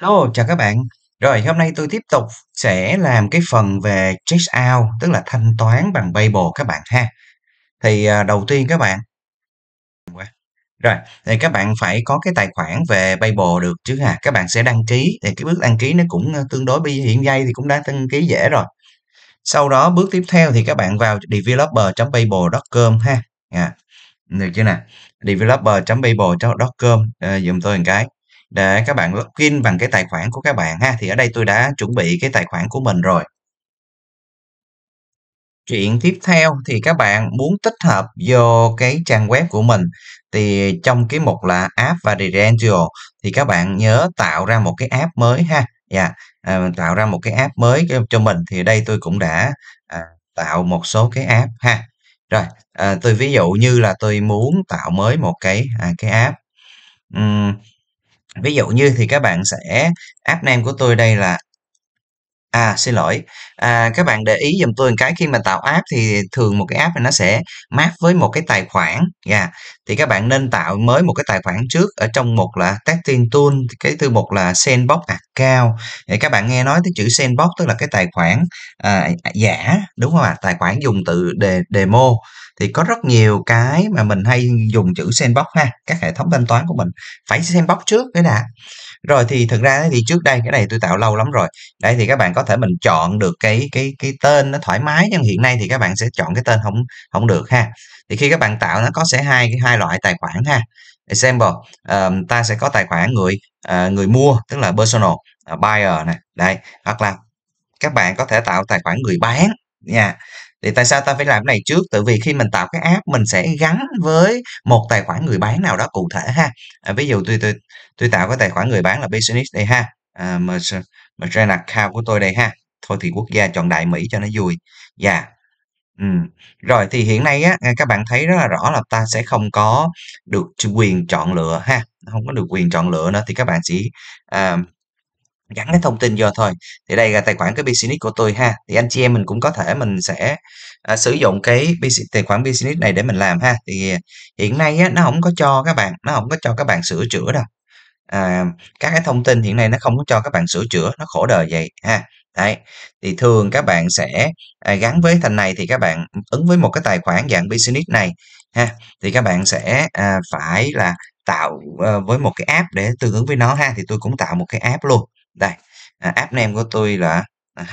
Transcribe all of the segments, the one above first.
Hello, chào các bạn. Rồi, hôm nay tôi tiếp tục sẽ làm cái phần về check out, tức là thanh toán bằng PayPal các bạn ha. Thì à, đầu tiên các bạn rồi, thì các bạn phải có cái tài khoản về PayPal được chứ ha. Các bạn sẽ đăng ký thì cái bước đăng ký nó cũng à, tương đối bây hiện dây thì cũng đã đăng ký dễ rồi. Sau đó bước tiếp theo thì các bạn vào developer.paypal.com ha. À, được chưa nè? developer.paypal.com à, ờ, dùm tôi một cái để các bạn login bằng cái tài khoản của các bạn ha thì ở đây tôi đã chuẩn bị cái tài khoản của mình rồi chuyện tiếp theo thì các bạn muốn tích hợp vô cái trang web của mình thì trong cái mục là app và credential thì các bạn nhớ tạo ra một cái app mới ha dạ yeah, à, tạo ra một cái app mới cho mình thì đây tôi cũng đã à, tạo một số cái app ha rồi à, tôi ví dụ như là tôi muốn tạo mới một cái à, cái app uhm, ví dụ như thì các bạn sẽ app name của tôi đây là À xin lỗi, à, các bạn để ý dùm tôi một cái khi mà tạo app thì thường một cái app này nó sẽ map với một cái tài khoản yeah. Thì các bạn nên tạo mới một cái tài khoản trước ở trong một là testing tool, cái thư mục là sandbox account. Để các bạn nghe nói cái chữ sandbox tức là cái tài khoản à, giả đúng không ạ? Tài khoản dùng từ đề, demo thì có rất nhiều cái mà mình hay dùng chữ sandbox ha các hệ thống thanh toán của mình phải sandbox trước cái đã rồi thì thực ra thì trước đây cái này tôi tạo lâu lắm rồi đây thì các bạn có thể mình chọn được cái cái cái tên nó thoải mái nhưng hiện nay thì các bạn sẽ chọn cái tên không không được ha thì khi các bạn tạo nó có sẽ hai hai loại tài khoản ha example um, ta sẽ có tài khoản người uh, người mua tức là personal uh, buyer này đây hoặc là các bạn có thể tạo tài khoản người bán nha thì tại sao ta phải làm cái này trước tại vì khi mình tạo cái app mình sẽ gắn với một tài khoản người bán nào đó cụ thể ha à, ví dụ tôi tôi tôi tạo cái tài khoản người bán là business đây ha à, mà à, merchant account của tôi đây ha thôi thì quốc gia chọn đại mỹ cho nó vui dạ yeah. Ừ. Rồi thì hiện nay á à, các bạn thấy rất là rõ là ta sẽ không có được quyền chọn lựa ha, không có được quyền chọn lựa nữa thì các bạn chỉ à, gắn cái thông tin vô thôi thì đây là tài khoản cái business của tôi ha thì anh chị em mình cũng có thể mình sẽ à, sử dụng cái tài khoản business này để mình làm ha thì hiện nay á, nó không có cho các bạn nó không có cho các bạn sửa chữa đâu à, các cái thông tin hiện nay nó không có cho các bạn sửa chữa nó khổ đời vậy ha Đấy. thì thường các bạn sẽ à, gắn với thành này thì các bạn ứng với một cái tài khoản dạng business này ha thì các bạn sẽ à, phải là tạo à, với một cái app để tương ứng với nó ha thì tôi cũng tạo một cái app luôn đây à, app name của tôi là, là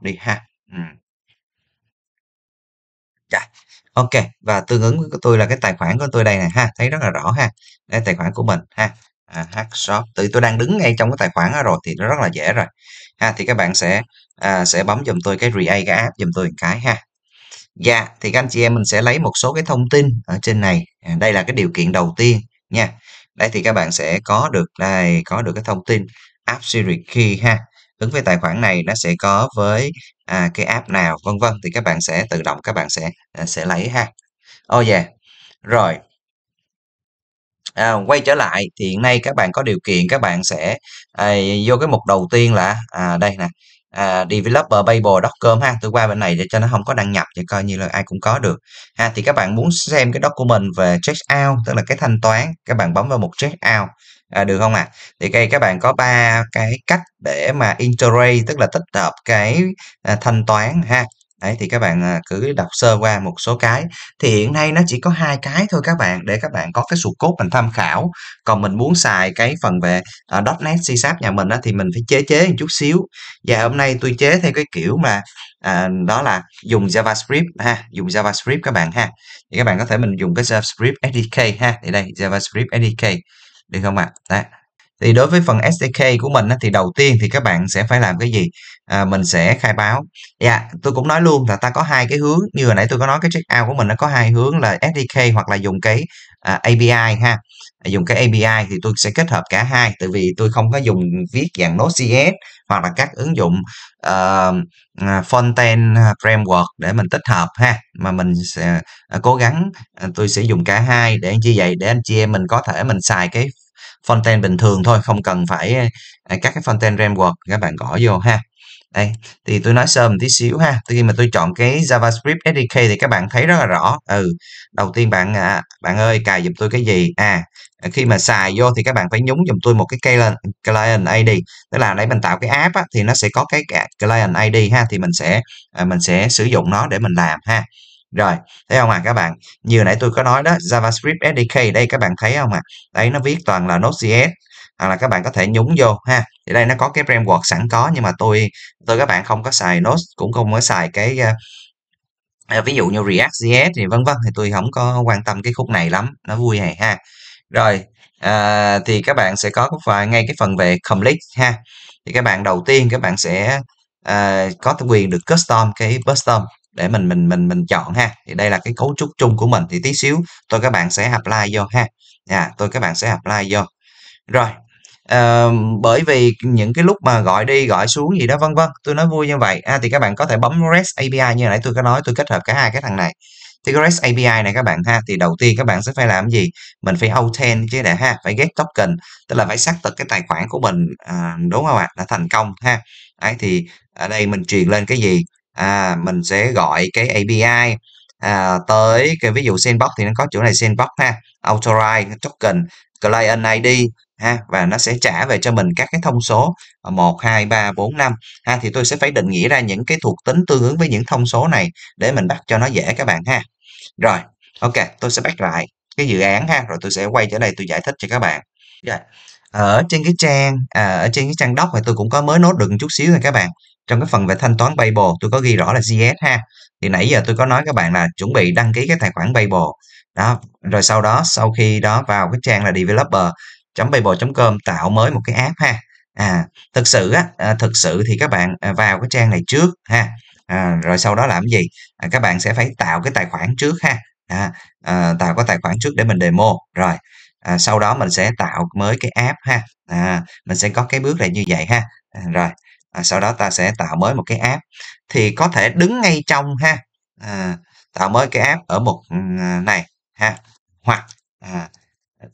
đi ha ừ. Dạ. Ok và tương ứng của tôi là cái tài khoản của tôi đây này ha thấy rất là rõ ha đây tài khoản của mình ha à, h shop tôi đang đứng ngay trong cái tài khoản đó rồi thì nó rất là dễ rồi ha thì các bạn sẽ à, sẽ bấm dùm tôi cái create cái app dùm tôi một cái ha dạ thì các anh chị em mình sẽ lấy một số cái thông tin ở trên này à, đây là cái điều kiện đầu tiên nha đây thì các bạn sẽ có được đây có được cái thông tin app Siri Key ha ứng với tài khoản này nó sẽ có với à, cái app nào vân vân thì các bạn sẽ tự động các bạn sẽ à, sẽ lấy ha oh yeah rồi à, quay trở lại thì hiện nay các bạn có điều kiện các bạn sẽ à, vô cái mục đầu tiên là à, đây nè à, developer babel.com ha tôi qua bên này để cho nó không có đăng nhập thì coi như là ai cũng có được ha thì các bạn muốn xem cái document về check out tức là cái thanh toán các bạn bấm vào mục check out à, được không ạ à? thì đây các bạn có ba cái cách để mà integrate tức là tích hợp cái à, thanh toán ha Đấy, thì các bạn à, cứ đọc sơ qua một số cái thì hiện nay nó chỉ có hai cái thôi các bạn để các bạn có cái sụt cốt mình tham khảo còn mình muốn xài cái phần về uh, .NET C nhà mình á, thì mình phải chế chế một chút xíu và hôm nay tôi chế theo cái kiểu mà à, đó là dùng JavaScript ha dùng JavaScript các bạn ha thì các bạn có thể mình dùng cái JavaScript SDK ha thì đây JavaScript SDK được không ạ Đấy. thì đối với phần SDK của mình á, thì đầu tiên thì các bạn sẽ phải làm cái gì à, mình sẽ khai báo dạ tôi cũng nói luôn là ta có hai cái hướng như hồi nãy tôi có nói cái check out của mình nó có hai hướng là SDK hoặc là dùng cái à, API ha dùng cái API thì tôi sẽ kết hợp cả hai tại vì tôi không có dùng viết dạng Node.js hoặc là các ứng dụng uh, Fontaine Framework để mình tích hợp ha mà mình sẽ à, cố gắng à, tôi sẽ dùng cả hai để chi vậy để anh chị em mình có thể mình xài cái Fontaine bình thường thôi không cần phải các cái Fontaine Framework các bạn gõ vô ha đây thì tôi nói sơ một tí xíu ha khi mà tôi chọn cái JavaScript SDK thì các bạn thấy rất là rõ ừ đầu tiên bạn à, bạn ơi cài giùm tôi cái gì à khi mà xài vô thì các bạn phải nhúng giùm tôi một cái client client ID tức là lấy mình tạo cái app á, thì nó sẽ có cái client ID ha thì mình sẽ à, mình sẽ sử dụng nó để mình làm ha rồi thấy không ạ à, các bạn như nãy tôi có nói đó JavaScript SDK đây các bạn thấy không ạ à? đấy nó viết toàn là Node.js hoặc là các bạn có thể nhúng vô ha thì đây nó có cái framework sẵn có nhưng mà tôi tôi các bạn không có xài Node cũng không có xài cái uh, ví dụ như React JS thì vân vân thì tôi không có quan tâm cái khúc này lắm nó vui này ha rồi uh, thì các bạn sẽ có vài ngay cái phần về complete ha thì các bạn đầu tiên các bạn sẽ uh, có quyền được custom cái custom để mình mình mình mình chọn ha thì đây là cái cấu trúc chung của mình thì tí xíu tôi các bạn sẽ apply vô ha à, tôi các bạn sẽ apply vô rồi à, bởi vì những cái lúc mà gọi đi gọi xuống gì đó vân vân tôi nói vui như vậy à, thì các bạn có thể bấm REST API như nãy tôi có nói tôi kết hợp cả hai cái thằng này thì cái REST API này các bạn ha thì đầu tiên các bạn sẽ phải làm gì mình phải authent chứ để ha phải get token tức là phải xác thực cái tài khoản của mình à, đúng không ạ đã thành công ha ấy thì ở đây mình truyền lên cái gì à, mình sẽ gọi cái API à, tới cái ví dụ sandbox thì nó có chỗ này sandbox ha authorize token client ID ha và nó sẽ trả về cho mình các cái thông số 1 2 3 4 5 ha thì tôi sẽ phải định nghĩa ra những cái thuộc tính tương ứng với những thông số này để mình bắt cho nó dễ các bạn ha. Rồi, ok, tôi sẽ bắt lại cái dự án ha rồi tôi sẽ quay trở đây tôi giải thích cho các bạn. Rồi. Dạ, ở trên cái trang à, ở trên cái trang doc này tôi cũng có mới nốt được một chút xíu thôi các bạn. Trong cái phần về thanh toán Paypal tôi có ghi rõ là GS ha. Thì nãy giờ tôi có nói các bạn là chuẩn bị đăng ký cái tài khoản Paypal đó rồi sau đó sau khi đó vào cái trang là developer Bible.com tạo mới một cái app ha à thực sự á à, thực sự thì các bạn à, vào cái trang này trước ha à, rồi sau đó làm gì à, các bạn sẽ phải tạo cái tài khoản trước ha à, à, tạo cái tài khoản trước để mình demo rồi à, sau đó mình sẽ tạo mới cái app ha à, mình sẽ có cái bước này như vậy ha à, rồi à, sau đó ta sẽ tạo mới một cái app thì có thể đứng ngay trong ha à, tạo mới cái app ở mục ừ, này ha hoặc à,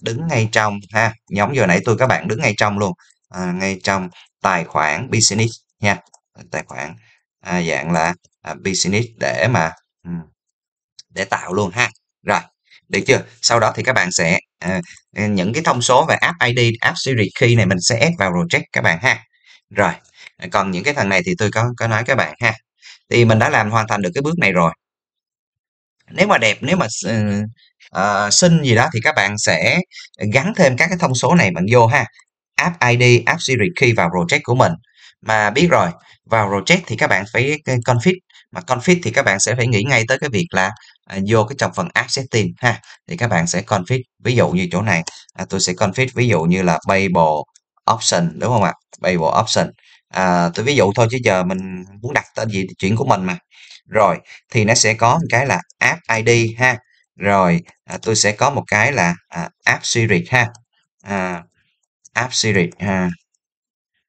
đứng ngay trong ha nhóm vừa nãy tôi các bạn đứng ngay trong luôn à, ngay trong tài khoản business nha tài khoản à, dạng là à, business để mà để tạo luôn ha rồi được chưa sau đó thì các bạn sẽ à, à những cái thông số về app id app series key này mình sẽ ép vào project các bạn ha rồi à, còn những cái thằng này thì tôi có có nói các bạn ha thì mình đã làm hoàn thành được cái bước này rồi nếu mà đẹp nếu mà uh, uh, ờ, sinh gì đó thì các bạn sẽ gắn thêm các cái thông số này bạn vô ha app id app series key vào project của mình mà biết rồi vào project thì các bạn phải config mà config thì các bạn sẽ phải nghĩ ngay tới cái việc là à, vô cái trong phần app setting ha thì các bạn sẽ config ví dụ như chỗ này à, tôi sẽ config ví dụ như là payable option đúng không ạ payable option à, tôi ví dụ thôi chứ giờ mình muốn đặt tên gì thì chuyện của mình mà rồi thì nó sẽ có một cái là app id ha rồi à, tôi sẽ có một cái là à, app series ha à, app series ha à.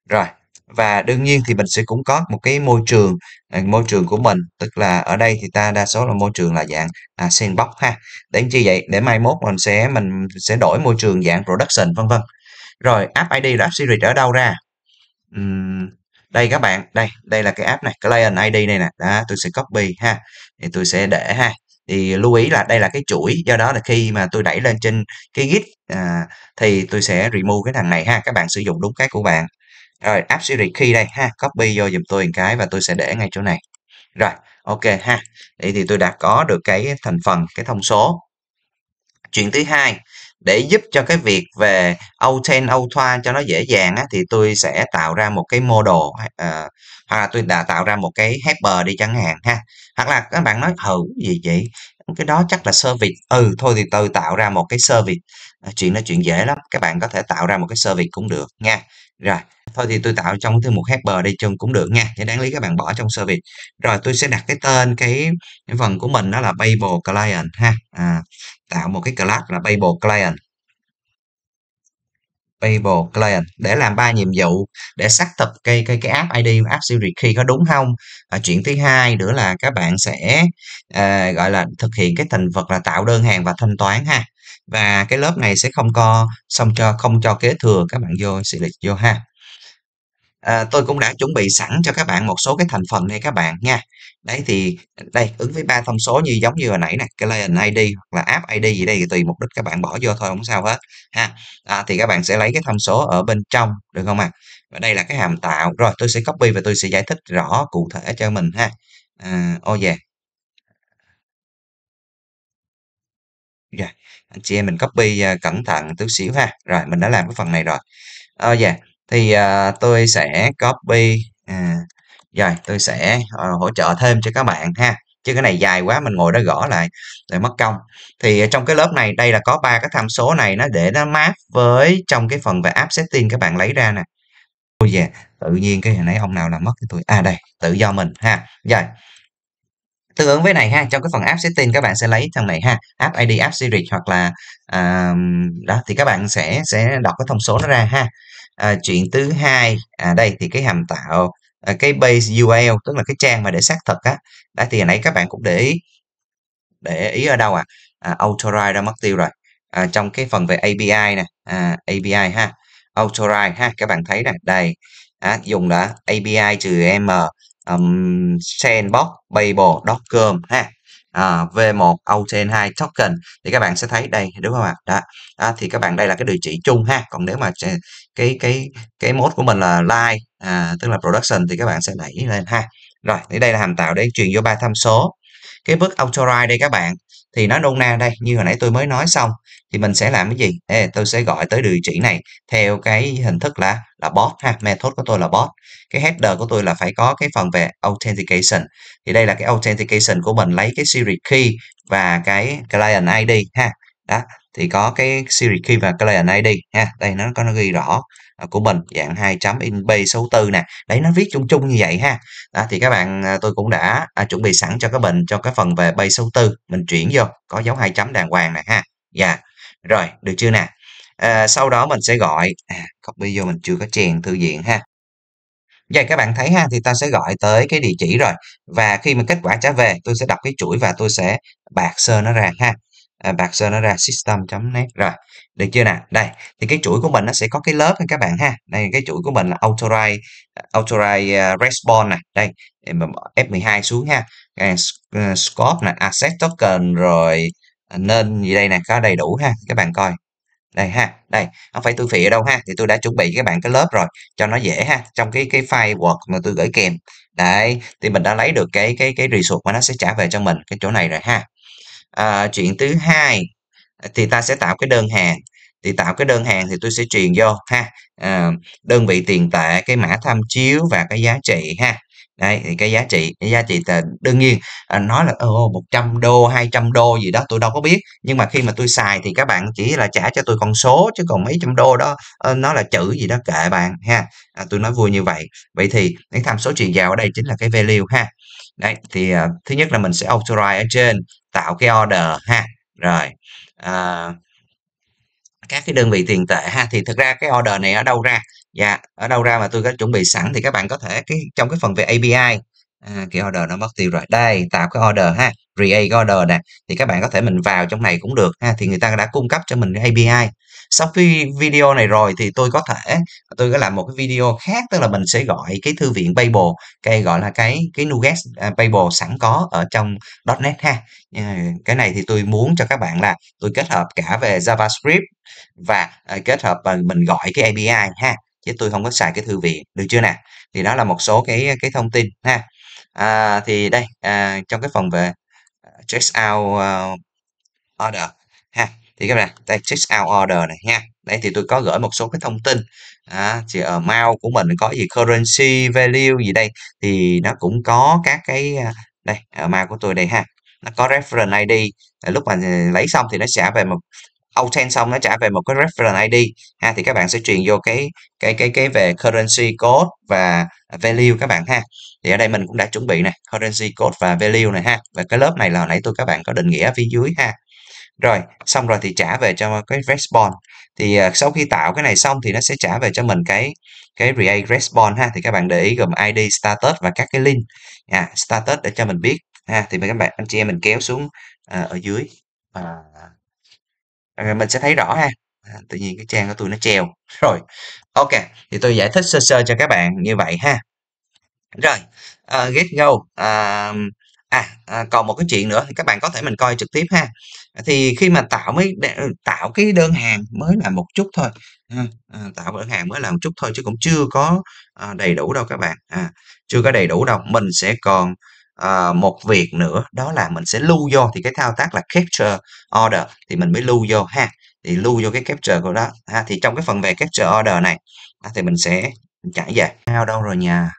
rồi và đương nhiên thì mình sẽ cũng có một cái môi trường à, môi trường của mình tức là ở đây thì ta đa số là môi trường là dạng à, sandbox ha để chi vậy để mai mốt mình sẽ mình sẽ đổi môi trường dạng production vân vân rồi app id app series ở đâu ra uhm, đây các bạn đây đây là cái app này client id này nè đó tôi sẽ copy ha thì tôi sẽ để ha thì lưu ý là đây là cái chuỗi do đó là khi mà tôi đẩy lên trên cái git à, thì tôi sẽ remove cái thằng này ha các bạn sử dụng đúng cái của bạn rồi app series key đây ha copy vô dùm tôi một cái và tôi sẽ để ngay chỗ này rồi ok ha vậy thì tôi đã có được cái thành phần cái thông số chuyện thứ hai để giúp cho cái việc về O10, O2 cho nó dễ dàng á, thì tôi sẽ tạo ra một cái model à, hoặc là tôi đã tạo ra một cái helper đi chẳng hạn ha hoặc là các bạn nói ừ gì vậy cái đó chắc là service ừ thôi thì tôi tạo ra một cái service à, ờ, chuyện đó chuyện dễ lắm các bạn có thể tạo ra một cái service cũng được nha rồi thôi thì tôi tạo trong thư mục helper đi chung cũng được nha thì đáng lý các bạn bỏ trong service rồi tôi sẽ đặt cái tên cái, cái phần của mình đó là Babel client ha à, tạo một cái class là Babel client Payable Client để làm ba nhiệm vụ để xác thực cái cái cái app ID app secret key có đúng không à, chuyện thứ hai nữa là các bạn sẽ à, gọi là thực hiện cái thành vật là tạo đơn hàng và thanh toán ha và cái lớp này sẽ không có xong cho không cho kế thừa các bạn vô sẽ lịch vô ha à, tôi cũng đã chuẩn bị sẵn cho các bạn một số cái thành phần này các bạn nha đấy thì đây ứng với ba thông số như giống như hồi nãy nè client id hoặc là app id gì đây thì tùy mục đích các bạn bỏ vô thôi không sao hết ha à, thì các bạn sẽ lấy cái thông số ở bên trong được không ạ à? và đây là cái hàm tạo rồi tôi sẽ copy và tôi sẽ giải thích rõ cụ thể cho mình ha à, oh yeah Yeah. anh chị em mình copy uh, cẩn thận tí xíu ha rồi mình đã làm cái phần này rồi ờ uh, yeah thì à, tôi sẽ copy à, rồi tôi sẽ à, hỗ trợ thêm cho các bạn ha chứ cái này dài quá mình ngồi đó gõ lại lại mất công thì trong cái lớp này đây là có ba cái tham số này nó để nó map với trong cái phần về app setting các bạn lấy ra nè ôi yeah, tự nhiên cái hồi nãy ông nào làm mất cái tôi à đây tự do mình ha rồi tương ứng với này ha trong cái phần app setting các bạn sẽ lấy thằng này ha app id app series hoặc là uh, đó thì các bạn sẽ sẽ đọc cái thông số nó ra ha à, chuyện thứ hai à đây thì cái hàm tạo à, cái base URL tức là cái trang mà để xác thực á đã thì hồi nãy các bạn cũng để ý để ý ở đâu à, à authorize đã mất tiêu rồi à, trong cái phần về API nè à, API ha authorize ha các bạn thấy nè đây à, dùng đã API trừ m um, sandbox babel docker ha à, v1 authn 2 token thì các bạn sẽ thấy đây đúng không ạ à? đó à, thì các bạn đây là cái địa chỉ chung ha còn nếu mà cái cái cái mốt của mình là live à, tức là production thì các bạn sẽ đẩy lên ha rồi thì đây là hàm tạo để truyền vô ba tham số cái bước authorize đây các bạn thì nó nôn na đây như hồi nãy tôi mới nói xong thì mình sẽ làm cái gì Ê, tôi sẽ gọi tới địa chỉ này theo cái hình thức là là bot ha method của tôi là bot cái header của tôi là phải có cái phần về authentication thì đây là cái authentication của mình lấy cái series key và cái client id ha đó thì có cái series key và client ID ha đây nó có nó ghi rõ à, của mình dạng 2 chấm in số 64 nè đấy nó viết chung chung như vậy ha à, thì các bạn à, tôi cũng đã à, chuẩn bị sẵn cho các bình cho cái phần về bay 64 mình chuyển vô có dấu hai chấm đàng hoàng nè ha dạ yeah. rồi được chưa nè à, sau đó mình sẽ gọi à, copy vô mình chưa có chèn thư viện ha Vậy dạ, các bạn thấy ha thì ta sẽ gọi tới cái địa chỉ rồi và khi mà kết quả trả về tôi sẽ đọc cái chuỗi và tôi sẽ bạc sơ nó ra ha à, bạc sơn nó ra system.net rồi được chưa nào đây thì cái chuỗi của mình nó sẽ có cái lớp này các bạn ha đây cái chuỗi của mình là authorize à, authorize à, response này đây F12 xuống ha uh, scope này asset token rồi nên gì đây nè có đầy đủ ha các bạn coi đây ha đây không phải tôi phịa đâu ha thì tôi đã chuẩn bị các bạn cái lớp rồi cho nó dễ ha trong cái cái file word mà tôi gửi kèm đấy thì mình đã lấy được cái cái cái result mà nó sẽ trả về cho mình cái chỗ này rồi ha à, chuyện thứ hai à, thì ta sẽ tạo cái đơn hàng thì tạo cái đơn hàng thì tôi sẽ truyền vô ha à, đơn vị tiền tệ cái mã tham chiếu và cái giá trị ha đấy thì cái giá trị cái giá trị là đương nhiên à, nói là ô trăm đô 200 đô gì đó tôi đâu có biết nhưng mà khi mà tôi xài thì các bạn chỉ là trả cho tôi con số chứ còn mấy trăm đô đó nó là chữ gì đó kệ bạn ha à, tôi nói vui như vậy vậy thì cái tham số truyền vào ở đây chính là cái value ha đấy thì uh, thứ nhất là mình sẽ authorize ở trên tạo cái order ha rồi uh, các cái đơn vị tiền tệ ha thì thực ra cái order này ở đâu ra dạ ở đâu ra mà tôi có chuẩn bị sẵn thì các bạn có thể cái trong cái phần về API à, cái order nó mất tiêu rồi đây tạo cái order ha create order nè thì các bạn có thể mình vào trong này cũng được ha thì người ta đã cung cấp cho mình cái API sau khi video này rồi thì tôi có thể tôi có làm một cái video khác tức là mình sẽ gọi cái thư viện Babel cái gọi là cái cái Nuget Babel à, sẵn có ở trong .net ha ờ, cái này thì tôi muốn cho các bạn là tôi kết hợp cả về JavaScript và à, kết hợp và mình gọi cái API ha chứ tôi không có xài cái thư viện được chưa nè thì đó là một số cái cái thông tin ha à, thì đây à, trong cái phần về à, check out order ha thì các bạn đây check out order này nha đây thì tôi có gửi một số cái thông tin à, thì ở mail của mình có gì currency value gì đây thì nó cũng có các cái à, đây ở mail của tôi đây ha nó có reference id lúc mà lấy xong thì nó trả về một Outend xong nó trả về một cái reference ID ha thì các bạn sẽ truyền vô cái cái cái cái về currency code và value các bạn ha. Thì ở đây mình cũng đã chuẩn bị này, currency code và value này ha. Và cái lớp này là hồi nãy tôi các bạn có định nghĩa phía dưới ha rồi xong rồi thì trả về cho cái response thì uh, sau khi tạo cái này xong thì nó sẽ trả về cho mình cái cái React response ha thì các bạn để ý gồm ID status và các cái link à, status để cho mình biết ha thì các bạn anh chị em mình kéo xuống uh, ở dưới à, mình sẽ thấy rõ ha à, tự nhiên cái trang của tôi nó treo rồi ok thì tôi giải thích sơ sơ cho các bạn như vậy ha rồi uh, get go uh, à, à còn một cái chuyện nữa thì các bạn có thể mình coi trực tiếp ha thì khi mà tạo mới tạo cái đơn hàng mới là một chút thôi à, tạo đơn hàng mới là một chút thôi chứ cũng chưa có à, đầy đủ đâu các bạn à, chưa có đầy đủ đâu mình sẽ còn à, một việc nữa đó là mình sẽ lưu vô thì cái thao tác là capture order thì mình mới lưu vô ha thì lưu vô cái capture của đó ha thì trong cái phần về capture order này thì mình sẽ trả về theo đâu rồi nhà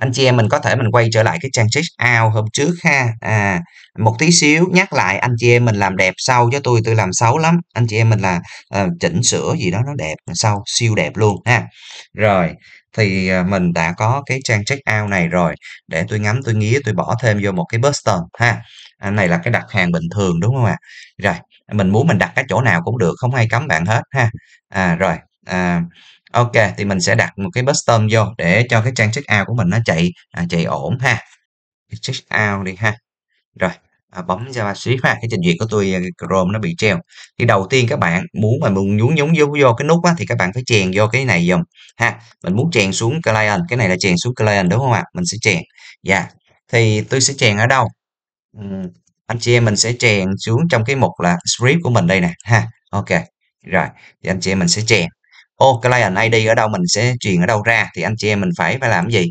anh chị em mình có thể mình quay trở lại cái trang check out hôm trước ha à một tí xíu nhắc lại anh chị em mình làm đẹp sau cho tôi tôi làm xấu lắm anh chị em mình là uh, chỉnh sửa gì đó nó đẹp sau siêu đẹp luôn ha rồi thì ờ, mình đã có cái trang check out này rồi để tôi ngắm tôi nghía tôi bỏ thêm vô một cái buster ha anh à, này là cái đặt hàng bình thường đúng không ạ rồi mình muốn mình đặt cái chỗ nào cũng được không ai cấm bạn hết ha à, rồi à, Ok thì mình sẽ đặt một cái bottom vô để cho cái trang checkout của mình nó chạy à, chạy ổn ha checkout đi ha rồi à, bấm JavaScript ha cái trình duyệt của tôi à, Chrome nó bị treo thì đầu tiên các bạn muốn mà muốn nhúng nhúng vô vô cái nút á, thì các bạn phải chèn vô cái này dùm ha mình muốn chèn xuống client cái này là chèn xuống client đúng không ạ mình sẽ chèn dạ yeah. thì tôi sẽ chèn ở đâu uhm, anh chị em mình sẽ chèn xuống trong cái mục là script của mình đây nè ha ok rồi thì anh chị em mình sẽ chèn ô oh, client ID ở đâu mình sẽ truyền ở đâu ra thì anh chị em mình phải phải làm gì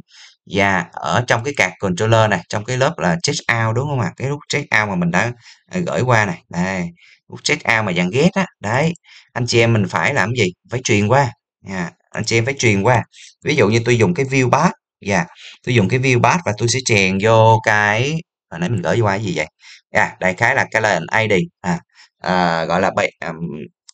và dạ, ở trong cái card controller này trong cái lớp là check out đúng không ạ cái lúc check out mà mình đã à, gửi qua này đây lúc check out mà dạng ghét á đấy anh chị em mình phải làm gì phải truyền qua à, anh chị em phải truyền qua ví dụ như tôi dùng cái view path dạ yeah. tôi dùng cái view path và tôi sẽ chèn vô cái hồi nãy mình gửi qua cái gì vậy dạ yeah, đại khái là client ID à, à gọi là um,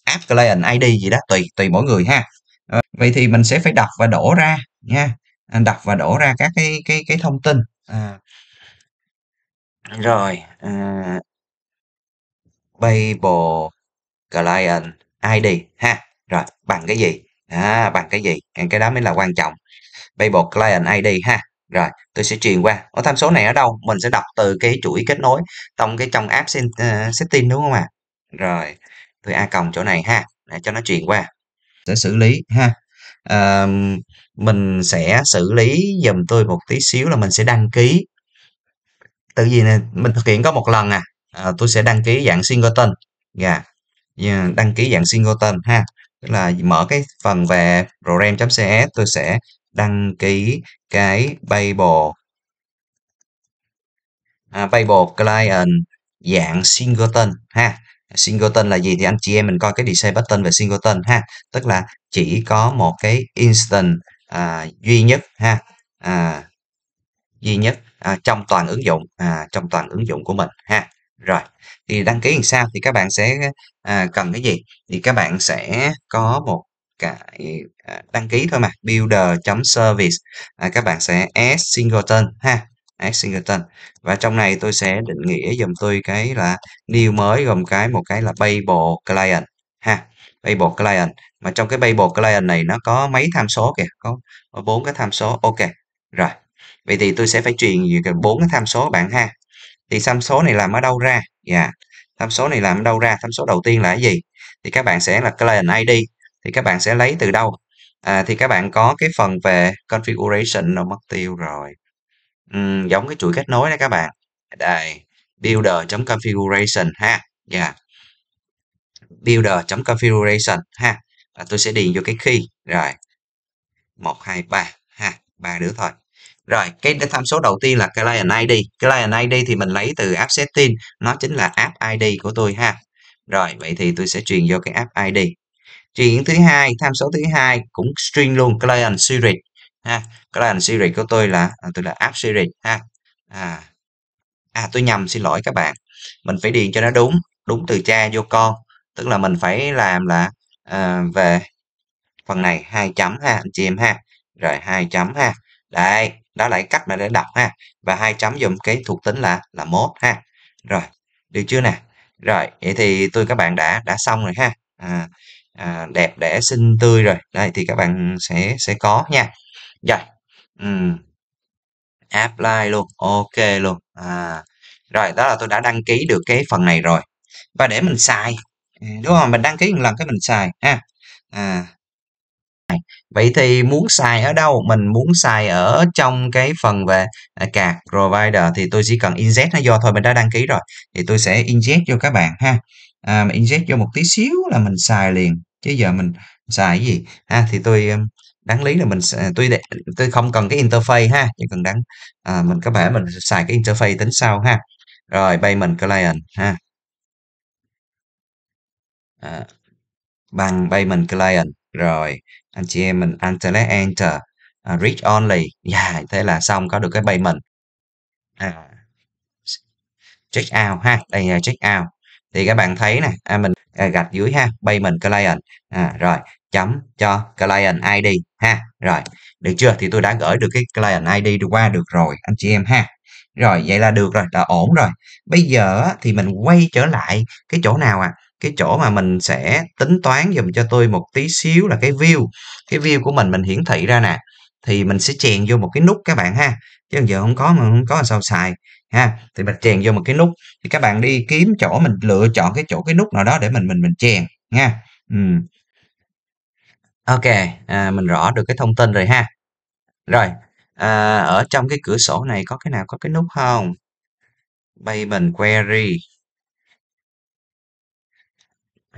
app client id gì đó tùy tùy mỗi người ha ờ, vậy thì mình sẽ phải đọc và đổ ra nha à, đọc và đổ ra các cái cái cái thông tin à, rồi à, Bible client ID ha rồi bằng cái gì à, bằng cái gì cái đó mới là quan trọng Babel client ID ha rồi tôi sẽ truyền qua ở tham số này ở đâu mình sẽ đọc từ cái chuỗi kết nối trong cái trong app ờ, setting đúng không ạ à? rồi tôi a còng chỗ này ha để cho nó truyền qua sẽ xử lý ha à, mình sẽ xử lý dùm tôi một tí xíu là mình sẽ đăng ký tự vì này, mình thực hiện có một lần à, à tôi sẽ đăng ký dạng singleton gà dạ. yeah dạ, đăng ký dạng singleton ha tức là mở cái phần về program.cs tôi sẽ đăng ký cái Bible à, Bible client dạng singleton ha singleton là gì thì anh chị em mình coi cái display button về singleton ha tức là chỉ có một cái instant à, duy nhất ha à, duy nhất à, trong toàn ứng dụng à, trong toàn ứng dụng của mình ha rồi thì đăng ký làm sao thì các bạn sẽ à, cần cái gì thì các bạn sẽ có một cái à, đăng ký thôi mà builder.service à, các bạn sẽ add singleton ha Lexington. Và trong này tôi sẽ định nghĩa dùm tôi cái là new mới gồm cái một cái là payable client ha. payable client mà trong cái payable client này nó có mấy tham số kìa, có bốn cái tham số. Ok. Rồi. Vậy thì tôi sẽ phải truyền bốn cái tham số bạn ha. Thì tham số này làm ở đâu ra? Dạ. Yeah. Tham số này làm ở đâu ra? Tham số đầu tiên là cái gì? Thì các bạn sẽ là client ID thì các bạn sẽ lấy từ đâu? À, thì các bạn có cái phần về configuration nó mất tiêu rồi Ừm, giống cái chuỗi kết nối đó các bạn. Đây, builder.configuration ha. Yeah. Builder.configuration ha. Và tôi sẽ điền vô cái key. Rồi, 1 2 3 ha, ba đứa thôi. Rồi, cái tham số đầu tiên là client ID. Client ID thì mình lấy từ app setting, nó chính là app ID của tôi ha. Rồi, vậy thì tôi sẽ truyền vô cái app ID. Chuyển thứ hai, tham số thứ hai cũng string luôn client series ha cái là series của tôi là à, tôi là app series ha à à tôi nhầm xin lỗi các bạn mình phải điền cho nó đúng đúng từ cha vô con tức là mình phải làm là à, về phần này hai chấm ha anh chị em ha rồi hai chấm ha đấy đó là cách mà để đọc ha và hai chấm dùng cái thuộc tính là là mốt ha rồi được chưa nè rồi vậy thì tôi các bạn đã đã xong rồi ha à, à, đẹp đẽ xinh tươi rồi đây thì các bạn sẽ sẽ có nha rồi. Ừm. Apply luôn, OK luôn. À, rồi đó là tôi đã đăng ký được cái phần này rồi. Và để mình xài, à, đúng không? Mình đăng ký một lần cái mình xài ha. À. Vậy thì muốn xài ở đâu? Mình muốn xài ở trong cái phần về, à, card provider thì tôi chỉ cần inject nó vô thôi, mình đã đăng ký rồi. Thì tôi sẽ inject cho các bạn ha. À, mình inject vô một tí xíu là mình xài liền, chứ giờ mình xài cái gì? Ha, thì tôi đáng lý là mình tuy để, tôi không cần cái interface ha chỉ cần đáng à, mình có thể mình xài cái interface tính sau ha rồi payment client ha à, bằng payment client rồi anh chị em mình enter enter à, uh, read only yeah thế là xong có được cái payment à, check out ha đây là check out thì các bạn thấy nè à, mình à, gạch dưới ha payment client à, rồi chấm cho client id ha rồi được chưa thì tôi đã gửi được cái client id qua được rồi anh chị em ha rồi vậy là được rồi là ổn rồi bây giờ thì mình quay trở lại cái chỗ nào à cái chỗ mà mình sẽ tính toán dùm cho tôi một tí xíu là cái view cái view của mình mình hiển thị ra nè thì mình sẽ chèn vô một cái nút các bạn ha chứ giờ không có mà không có sao xài ha thì mình chèn vô một cái nút thì các bạn đi kiếm chỗ mình lựa chọn cái chỗ cái nút nào đó để mình mình mình chèn nha ừ. Ok, à, mình rõ được cái thông tin rồi ha. Rồi, à, ở trong cái cửa sổ này có cái nào có cái nút không? Payment query.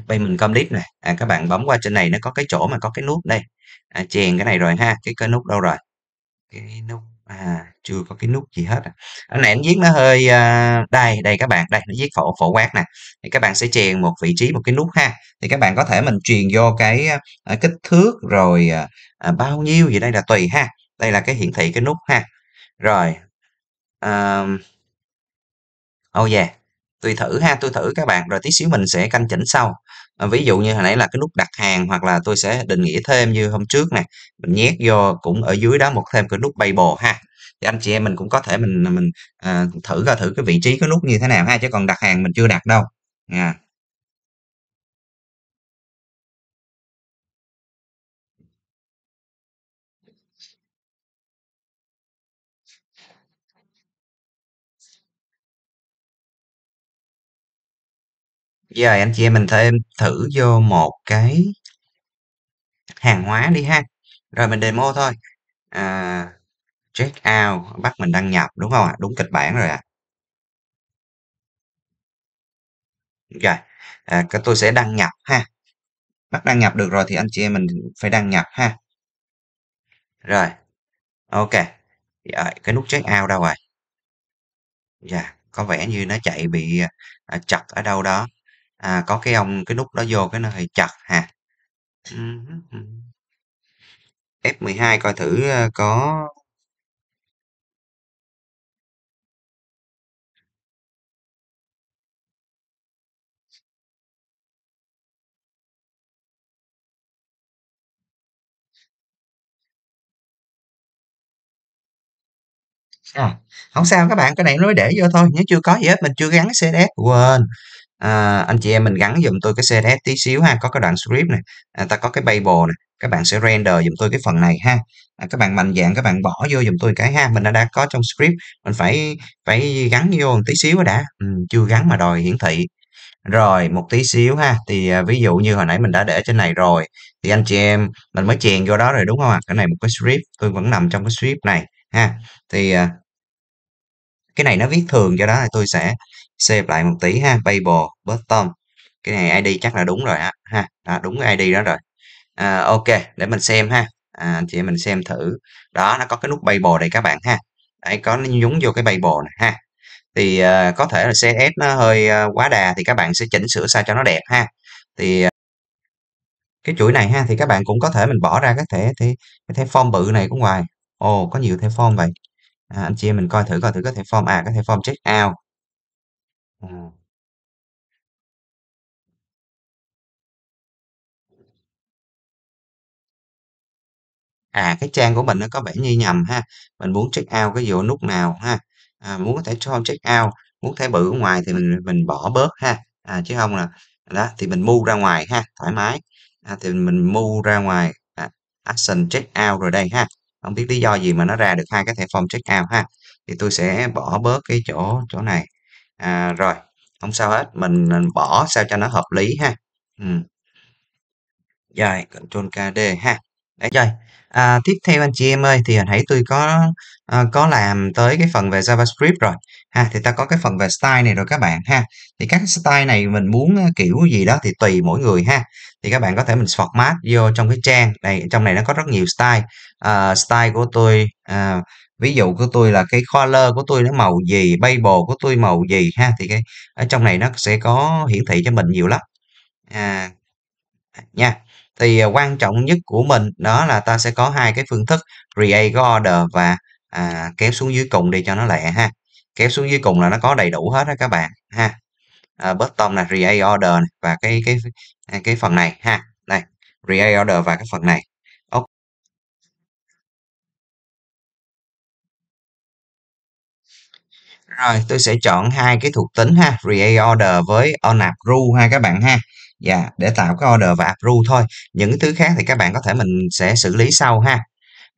Payment complete này. À, các bạn bấm qua trên này nó có cái chỗ mà có cái nút đây. À, chèn cái này rồi ha. Cái cái nút đâu rồi? Cái nút à chưa có cái nút gì hết à. này anh viết nó hơi à, đây đây các bạn đây nó viết phổ phổ quát nè thì các bạn sẽ chèn một vị trí một cái nút ha thì các bạn có thể mình truyền vô cái à, à, kích thước rồi à, bao nhiêu gì đây là tùy ha đây là cái hiển thị cái nút ha rồi um, uh, oh yeah tùy thử ha tôi thử các bạn rồi tí xíu mình sẽ canh chỉnh sau À, ví dụ như hồi nãy là cái nút đặt hàng hoặc là tôi sẽ định nghĩa thêm như hôm trước này mình nhét vô cũng ở dưới đó một thêm cái nút Bible ha thì anh chị em mình cũng có thể mình mình à, thử ra thử cái vị trí cái nút như thế nào ha chứ còn đặt hàng mình chưa đặt đâu nha à. yeah. Giờ anh chị em mình thêm thử vô một cái hàng hóa đi ha. Rồi mình demo thôi. À, check out, bắt mình đăng nhập đúng không ạ? Đúng kịch bản rồi ạ. À. Rồi, à, tôi sẽ đăng nhập ha. Bắt đăng nhập được rồi thì anh chị em mình phải đăng nhập ha. Rồi, ok. Rồi, dạ, cái nút check out đâu rồi? Dạ, có vẻ như nó chạy bị à, chặt ở đâu đó. À, có cái ông cái nút đó vô cái nó hơi chặt ha. Ừm hứm, ừm. F12 coi thử, ờ, có À, hổng sao các bạn, cái này nó mới để vô thôi, nếu chưa có gì hết, mình chưa gắn CSS, quên. À, anh chị em mình gắn giùm tôi cái CSS tí xíu ha, có cái đoạn script này, à, ta có cái Bible này, các bạn sẽ render giùm tôi cái phần này ha. À, các bạn mạnh dạng các bạn bỏ vô giùm tôi cái ha, mình đã, đã có trong script, mình phải phải gắn vô một tí xíu đã, ừ, chưa gắn mà đòi hiển thị. Rồi, một tí xíu ha, thì à, ví dụ như hồi nãy mình đã để trên này rồi, thì anh chị em mình mới chèn vô đó rồi đúng không ạ? À? Cái này một cái script, tôi vẫn nằm trong cái script này ha thì à, cái này nó viết thường cho đó là tôi sẽ save lại một tí ha Bible bottom cái này ID chắc là đúng rồi ha, ha. Đó, đúng cái ID đó rồi à, ok để mình xem ha à, anh chị mình xem thử đó nó có cái nút Bible đây các bạn ha đấy có nhúng vô cái Bible này ha thì uh, có thể là CSS nó hơi uh, quá đà thì các bạn sẽ chỉnh sửa sao cho nó đẹp ha thì cái chuỗi này ha thì các bạn cũng có thể mình bỏ ra cái thể thì cái thẻ form bự này cũng ngoài Ồ, có nhiều thể form vậy. À, anh chị em mình coi thử coi thử có thể form à có thể form check out. À. à, cái trang của mình nó có vẻ như nhầm ha. Mình muốn check out cái vô nút nào ha. À, muốn có thể form check out, muốn thẻ bự ở ngoài thì mình mình bỏ bớt ha. À, chứ không là đó, thì mình move ra ngoài ha, thoải mái. À, thì mình move ra ngoài, à, action check out rồi đây ha không biết lý do gì mà nó ra được hai cái thẻ form check out ha thì tôi sẽ bỏ bớt cái chỗ chỗ này à, rồi không sao hết mình, mình bỏ sao cho nó hợp lý ha ừ. rồi control kd ha Đấy rồi. À, tiếp theo anh chị em ơi thì hãy tôi có à, có làm tới cái phần về JavaScript rồi ha thì ta có cái phần về style này rồi các bạn ha thì các style này mình muốn ờ, kiểu gì đó thì tùy mỗi người ha thì các bạn có thể mình format vô trong cái trang này trong này nó có rất nhiều style à, style của tôi à, ví dụ của tôi là cái color của tôi nó màu gì label của tôi màu gì ha thì cái ở trong này nó sẽ có hiển thị cho mình nhiều lắm à, nha thì à, quan trọng nhất của mình đó là ta sẽ có hai cái phương thức create order và à, kéo xuống dưới cùng đi cho nó lẹ ha kéo xuống dưới cùng là nó có đầy đủ hết á các bạn ha à, bottom là create order này, và cái cái cái phần này ha này create order và cái phần này okay. Rồi, tôi sẽ chọn hai cái thuộc tính ha, create order với onApp rule ha các bạn ha dạ để tạo cái order và approve thôi những thứ khác thì các bạn có thể mình sẽ xử lý sau ha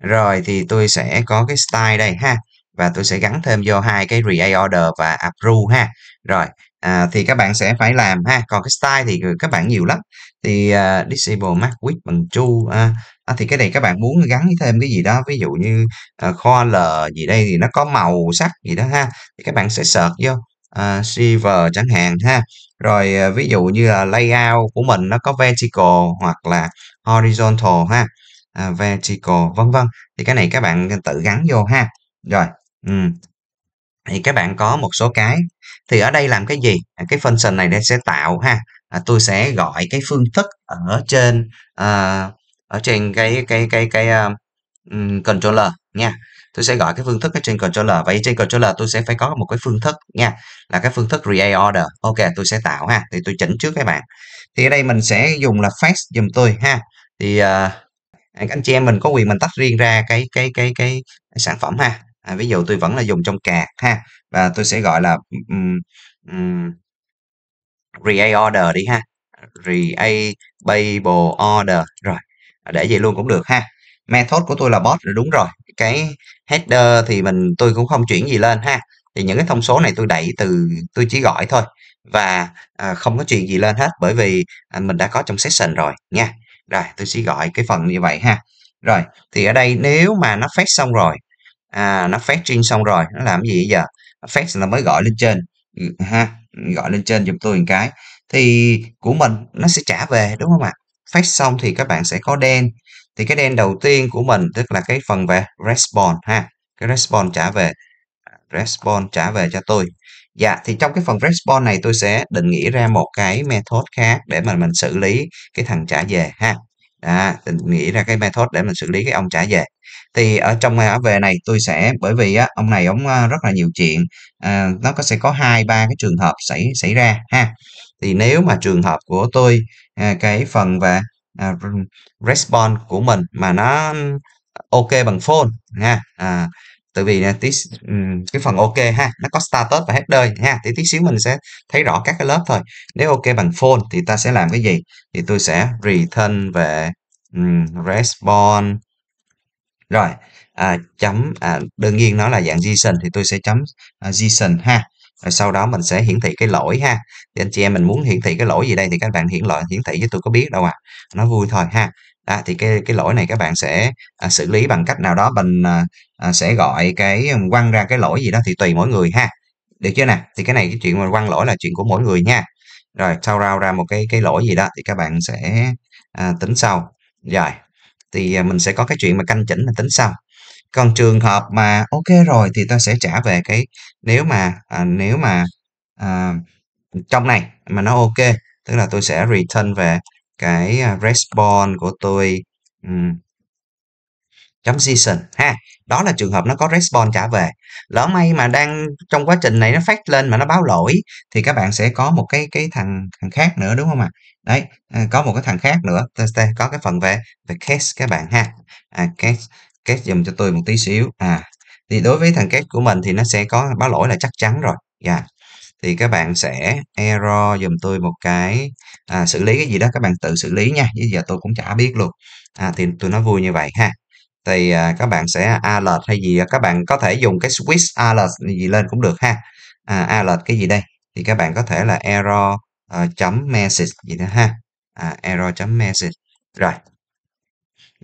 rồi thì tôi sẽ có cái style đây ha và tôi sẽ gắn thêm vô hai cái create order và approve ha rồi à, thì các bạn sẽ phải làm ha còn cái style thì các bạn nhiều lắm thì uh, disable mark with bằng chu à, à, thì cái này các bạn muốn gắn thêm cái gì đó ví dụ như uh, l gì đây thì nó có màu sắc gì đó ha thì các bạn sẽ search vô uh, silver chẳng hạn ha rồi à, ví dụ như là layout của mình nó có vertical hoặc là horizontal ha à, vertical vân vân thì cái này các bạn tự gắn vô ha rồi ừ. thì các bạn có một số cái thì ở đây làm cái gì à, cái function này đây sẽ tạo ha à, tôi sẽ gọi cái phương thức ở trên uh, ở trên cái cái cái cái uh, controller nha tôi sẽ gọi cái phương thức ở trên controller vậy trên controller tôi sẽ phải có một cái phương thức nha là cái phương thức create order ok tôi sẽ tạo ha thì tôi chỉnh trước các bạn thì ở đây mình sẽ dùng là fax dùm tôi ha thì uh, anh chị em mình có quyền mình tách riêng ra cái cái cái cái, cái sản phẩm ha à, ví dụ tôi vẫn là dùng trong cạc ha và tôi sẽ gọi là um, um, create order đi ha reable order rồi để vậy luôn cũng được ha method của tôi là bot đúng rồi cái header thì mình tôi cũng không chuyển gì lên ha thì những cái thông số này tôi đẩy từ tôi chỉ gọi thôi và à, không có chuyện gì lên hết bởi vì à, mình đã có trong session rồi nha rồi tôi sẽ gọi cái phần như vậy ha rồi thì ở đây nếu mà nó phát xong rồi à, nó phát trên xong rồi nó làm gì bây giờ phát là mới gọi lên trên ừ, ha gọi lên trên giùm tôi một cái thì của mình nó sẽ trả về đúng không ạ à? phát xong thì các bạn sẽ có đen thì cái đen đầu tiên của mình tức là cái phần về response ha cái response trả về à, response trả về cho tôi dạ thì trong cái phần response này tôi sẽ định nghĩa ra một cái method khác để mà mình xử lý cái thằng trả về ha đã định nghĩ ra cái method để mình xử lý cái ông trả về thì ở trong ở à, về này tôi sẽ bởi vì á, ông này ông à, rất là nhiều chuyện à, nó có sẽ có hai ba cái trường hợp xảy xảy ra ha thì nếu mà trường hợp của tôi à, cái phần và à, response của mình mà nó ok bằng phone nha à, tại vì à, tí cái phần ok ha nó có status và header ha thì tí xíu mình sẽ thấy rõ các cái lớp thôi nếu ok bằng phone thì ta sẽ làm cái gì thì tôi sẽ return về um, response rồi à, chấm à, đương nhiên nó là dạng JSON thì tôi sẽ chấm à, JSON ha rồi sau đó mình sẽ hiển thị cái lỗi ha thì anh chị em mình muốn hiển thị cái lỗi gì đây thì các bạn hiển lỗi hiển thị với tôi có biết đâu à nó vui thôi ha đó, thì cái cái lỗi này các bạn sẽ à, xử lý bằng cách nào đó mình à, à sẽ gọi cái quăng ra cái lỗi gì đó thì tùy mỗi người ha được chưa nè thì cái này cái chuyện mà quăng lỗi là chuyện của mỗi người nha rồi sau rao ra một cái cái lỗi gì đó thì các bạn sẽ à, tính sau rồi thì à, mình sẽ có cái chuyện mà canh chỉnh là tính sau còn trường hợp mà ok rồi thì ta sẽ trả về cái nếu mà à, nếu mà à, trong này mà nó ok tức là tôi sẽ return về cái à, response của tôi um, chấm season ha đó là trường hợp nó có response trả về lỡ may mà đang trong quá trình này nó phát lên mà nó báo lỗi thì các bạn sẽ có một cái cái thằng thằng khác nữa đúng không ạ à? đấy có một cái thằng khác nữa có cái phần về về case các bạn ha à, case két dùm cho tôi một tí xíu à thì đối với thằng két của mình thì nó sẽ có báo lỗi là chắc chắn rồi yeah. Dạ. thì các bạn sẽ error dùm tôi một cái à, xử lý cái gì đó các bạn tự xử lý nha bây giờ tôi cũng chả biết luôn à, thì tôi nói vui như vậy ha thì à, các bạn sẽ alert hay gì các bạn có thể dùng cái switch alert gì lên cũng được ha à, alert cái gì đây thì các bạn có thể là error uh, chấm message gì đó ha à, error chấm message rồi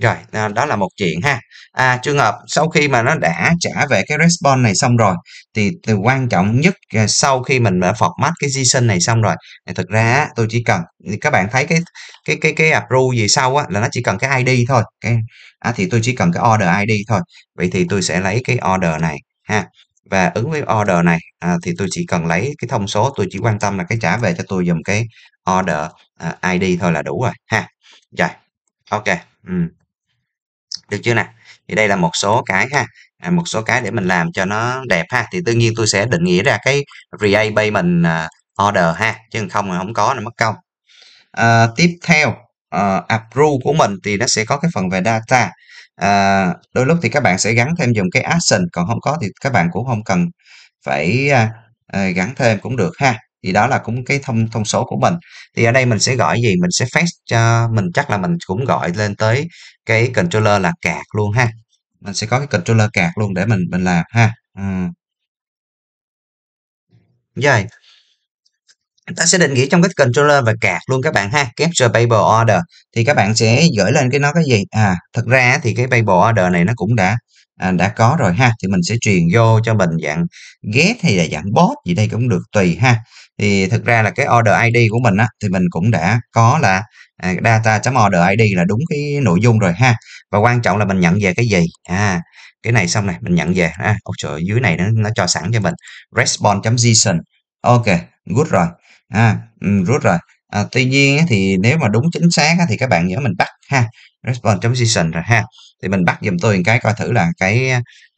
rồi à, đó là một chuyện ha à, trường hợp sau khi mà nó đã trả về cái response này xong rồi thì, thì quan trọng nhất à, sau khi mình đã format cái JSON này xong rồi thì thực ra tôi chỉ cần các bạn thấy cái cái cái cái approve gì sau á là nó chỉ cần cái ID thôi cái à, thì tôi chỉ cần cái order ID thôi vậy thì tôi sẽ lấy cái order này ha và ứng với order này à, thì tôi chỉ cần lấy cái thông số tôi chỉ quan tâm là cái trả về cho tôi dùng cái order à, ID thôi là đủ rồi ha rồi ok ừ được chưa nè thì đây là một số cái ha à, một số cái để mình làm cho nó đẹp ha thì đương nhiên tôi sẽ định nghĩa ra cái real payment à, order ha chứ không là không có là mất công à, tiếp theo uh, approve của mình thì nó sẽ có cái phần về data à, đôi lúc thì các bạn sẽ gắn thêm dùng cái action còn không có thì các bạn cũng không cần phải à, à, gắn thêm cũng được ha thì đó là cũng cái thông thông số của mình thì ở đây mình sẽ gọi gì mình sẽ fetch cho mình chắc là mình cũng gọi lên tới cái controller là cạc luôn ha mình sẽ có cái controller cạc luôn để mình mình làm ha vậy ừ. rồi ta sẽ định nghĩa trong cái controller và cạc luôn các bạn ha capture paper order thì các bạn sẽ gửi lên cái nó cái gì à thật ra thì cái paper order này nó cũng đã à, đã có rồi ha thì mình sẽ truyền vô cho mình dạng get hay là dạng bot gì đây cũng được tùy ha thì thực ra là cái order id của mình á thì mình cũng đã có là à, data order id là đúng cái nội dung rồi ha và quan trọng là mình nhận về cái gì à cái này xong này mình nhận về à, ôi trời dưới này nó, nó cho sẵn cho mình response json ok good rồi à rút ừ, rồi à, tuy nhiên thì nếu mà đúng chính xác thì các bạn nhớ mình bắt ha response json rồi ha thì mình bắt giùm tôi một cái coi thử là cái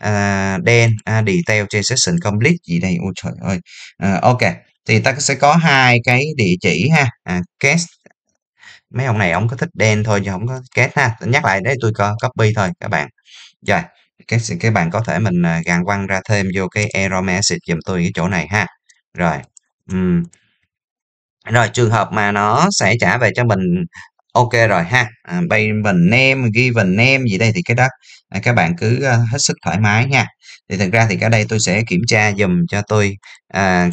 uh, đen uh, detail transaction complete gì đây ôi trời ơi uh, ok thì ta sẽ có hai cái địa chỉ ha à, cast mấy ông này ông có thích đen thôi chứ không có cast ha nhắc lại đấy tôi có copy thôi các bạn rồi các các bạn có thể mình gạn quăng ra thêm vô cái error message giùm tôi cái chỗ này ha rồi um. rồi trường hợp mà nó sẽ trả về cho mình ok rồi ha à, mình ghi given nem gì đây thì cái đó à, các bạn cứ à, hết sức thoải mái nha thì thực ra thì cái đây tôi sẽ kiểm tra dùm cho tôi à,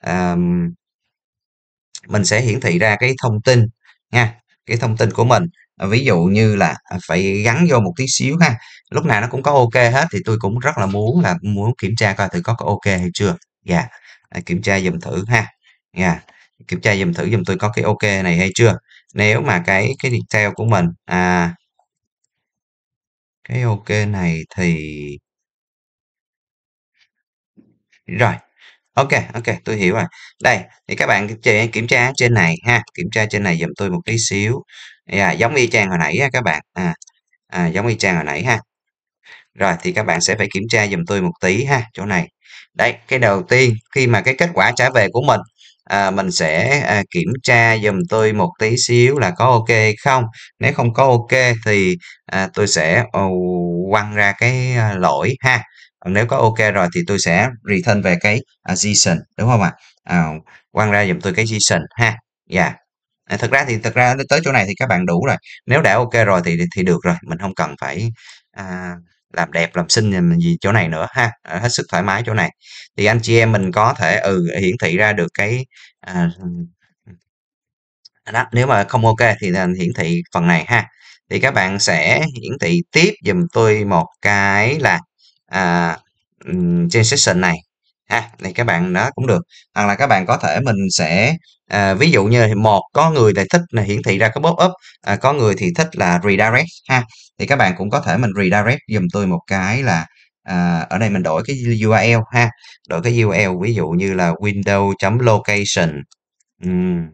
à, mình sẽ hiển thị ra cái thông tin nha cái thông tin của mình à, ví dụ như là phải gắn vô một tí xíu ha lúc nào nó cũng có ok hết thì tôi cũng rất là muốn là muốn kiểm tra coi thử có, có ok hay chưa dạ yeah. kiểm tra dùm thử ha dạ yeah. kiểm tra dùm thử dùm tôi có cái ok này hay chưa nếu mà cái cái detail của mình à cái ok này thì rồi ok ok tôi hiểu rồi đây thì các bạn kiểm tra trên này ha kiểm tra trên này giùm tôi một tí xíu yeah, dạ, giống y chang hồi nãy ha, các bạn à, à giống y chang hồi nãy ha rồi thì các bạn sẽ phải kiểm tra giùm tôi một tí ha chỗ này đấy cái đầu tiên khi mà cái kết quả trả về của mình à, mình sẽ à, kiểm tra dùm tôi một tí xíu là có ok không nếu không có ok thì à, tôi sẽ oh, quăng ra cái à, lỗi ha nếu có ok rồi thì tôi sẽ return về cái à, JSON đúng không ạ à? quăng ra dùm tôi cái JSON ha dạ yeah. À, thực ra thì thực ra tới chỗ này thì các bạn đủ rồi nếu đã ok rồi thì thì được rồi mình không cần phải à, làm đẹp làm xinh gì chỗ này nữa ha à, hết sức thoải mái chỗ này thì anh chị em mình có thể ừ hiển thị ra được cái à, à đó nếu mà không ok thì hiển thị phần này ha thì các bạn sẽ hiển thị tiếp dùm tôi một cái là à, trên session này ha thì các bạn đó cũng được hoặc là các bạn có thể mình sẽ À, ví dụ như một có người thì thích là hiển thị ra cái pop up, à, có người thì thích là redirect ha. Thì các bạn cũng có thể mình redirect dùm tôi một cái là à, ở đây mình đổi cái URL ha, đổi cái URL ví dụ như là window.location um,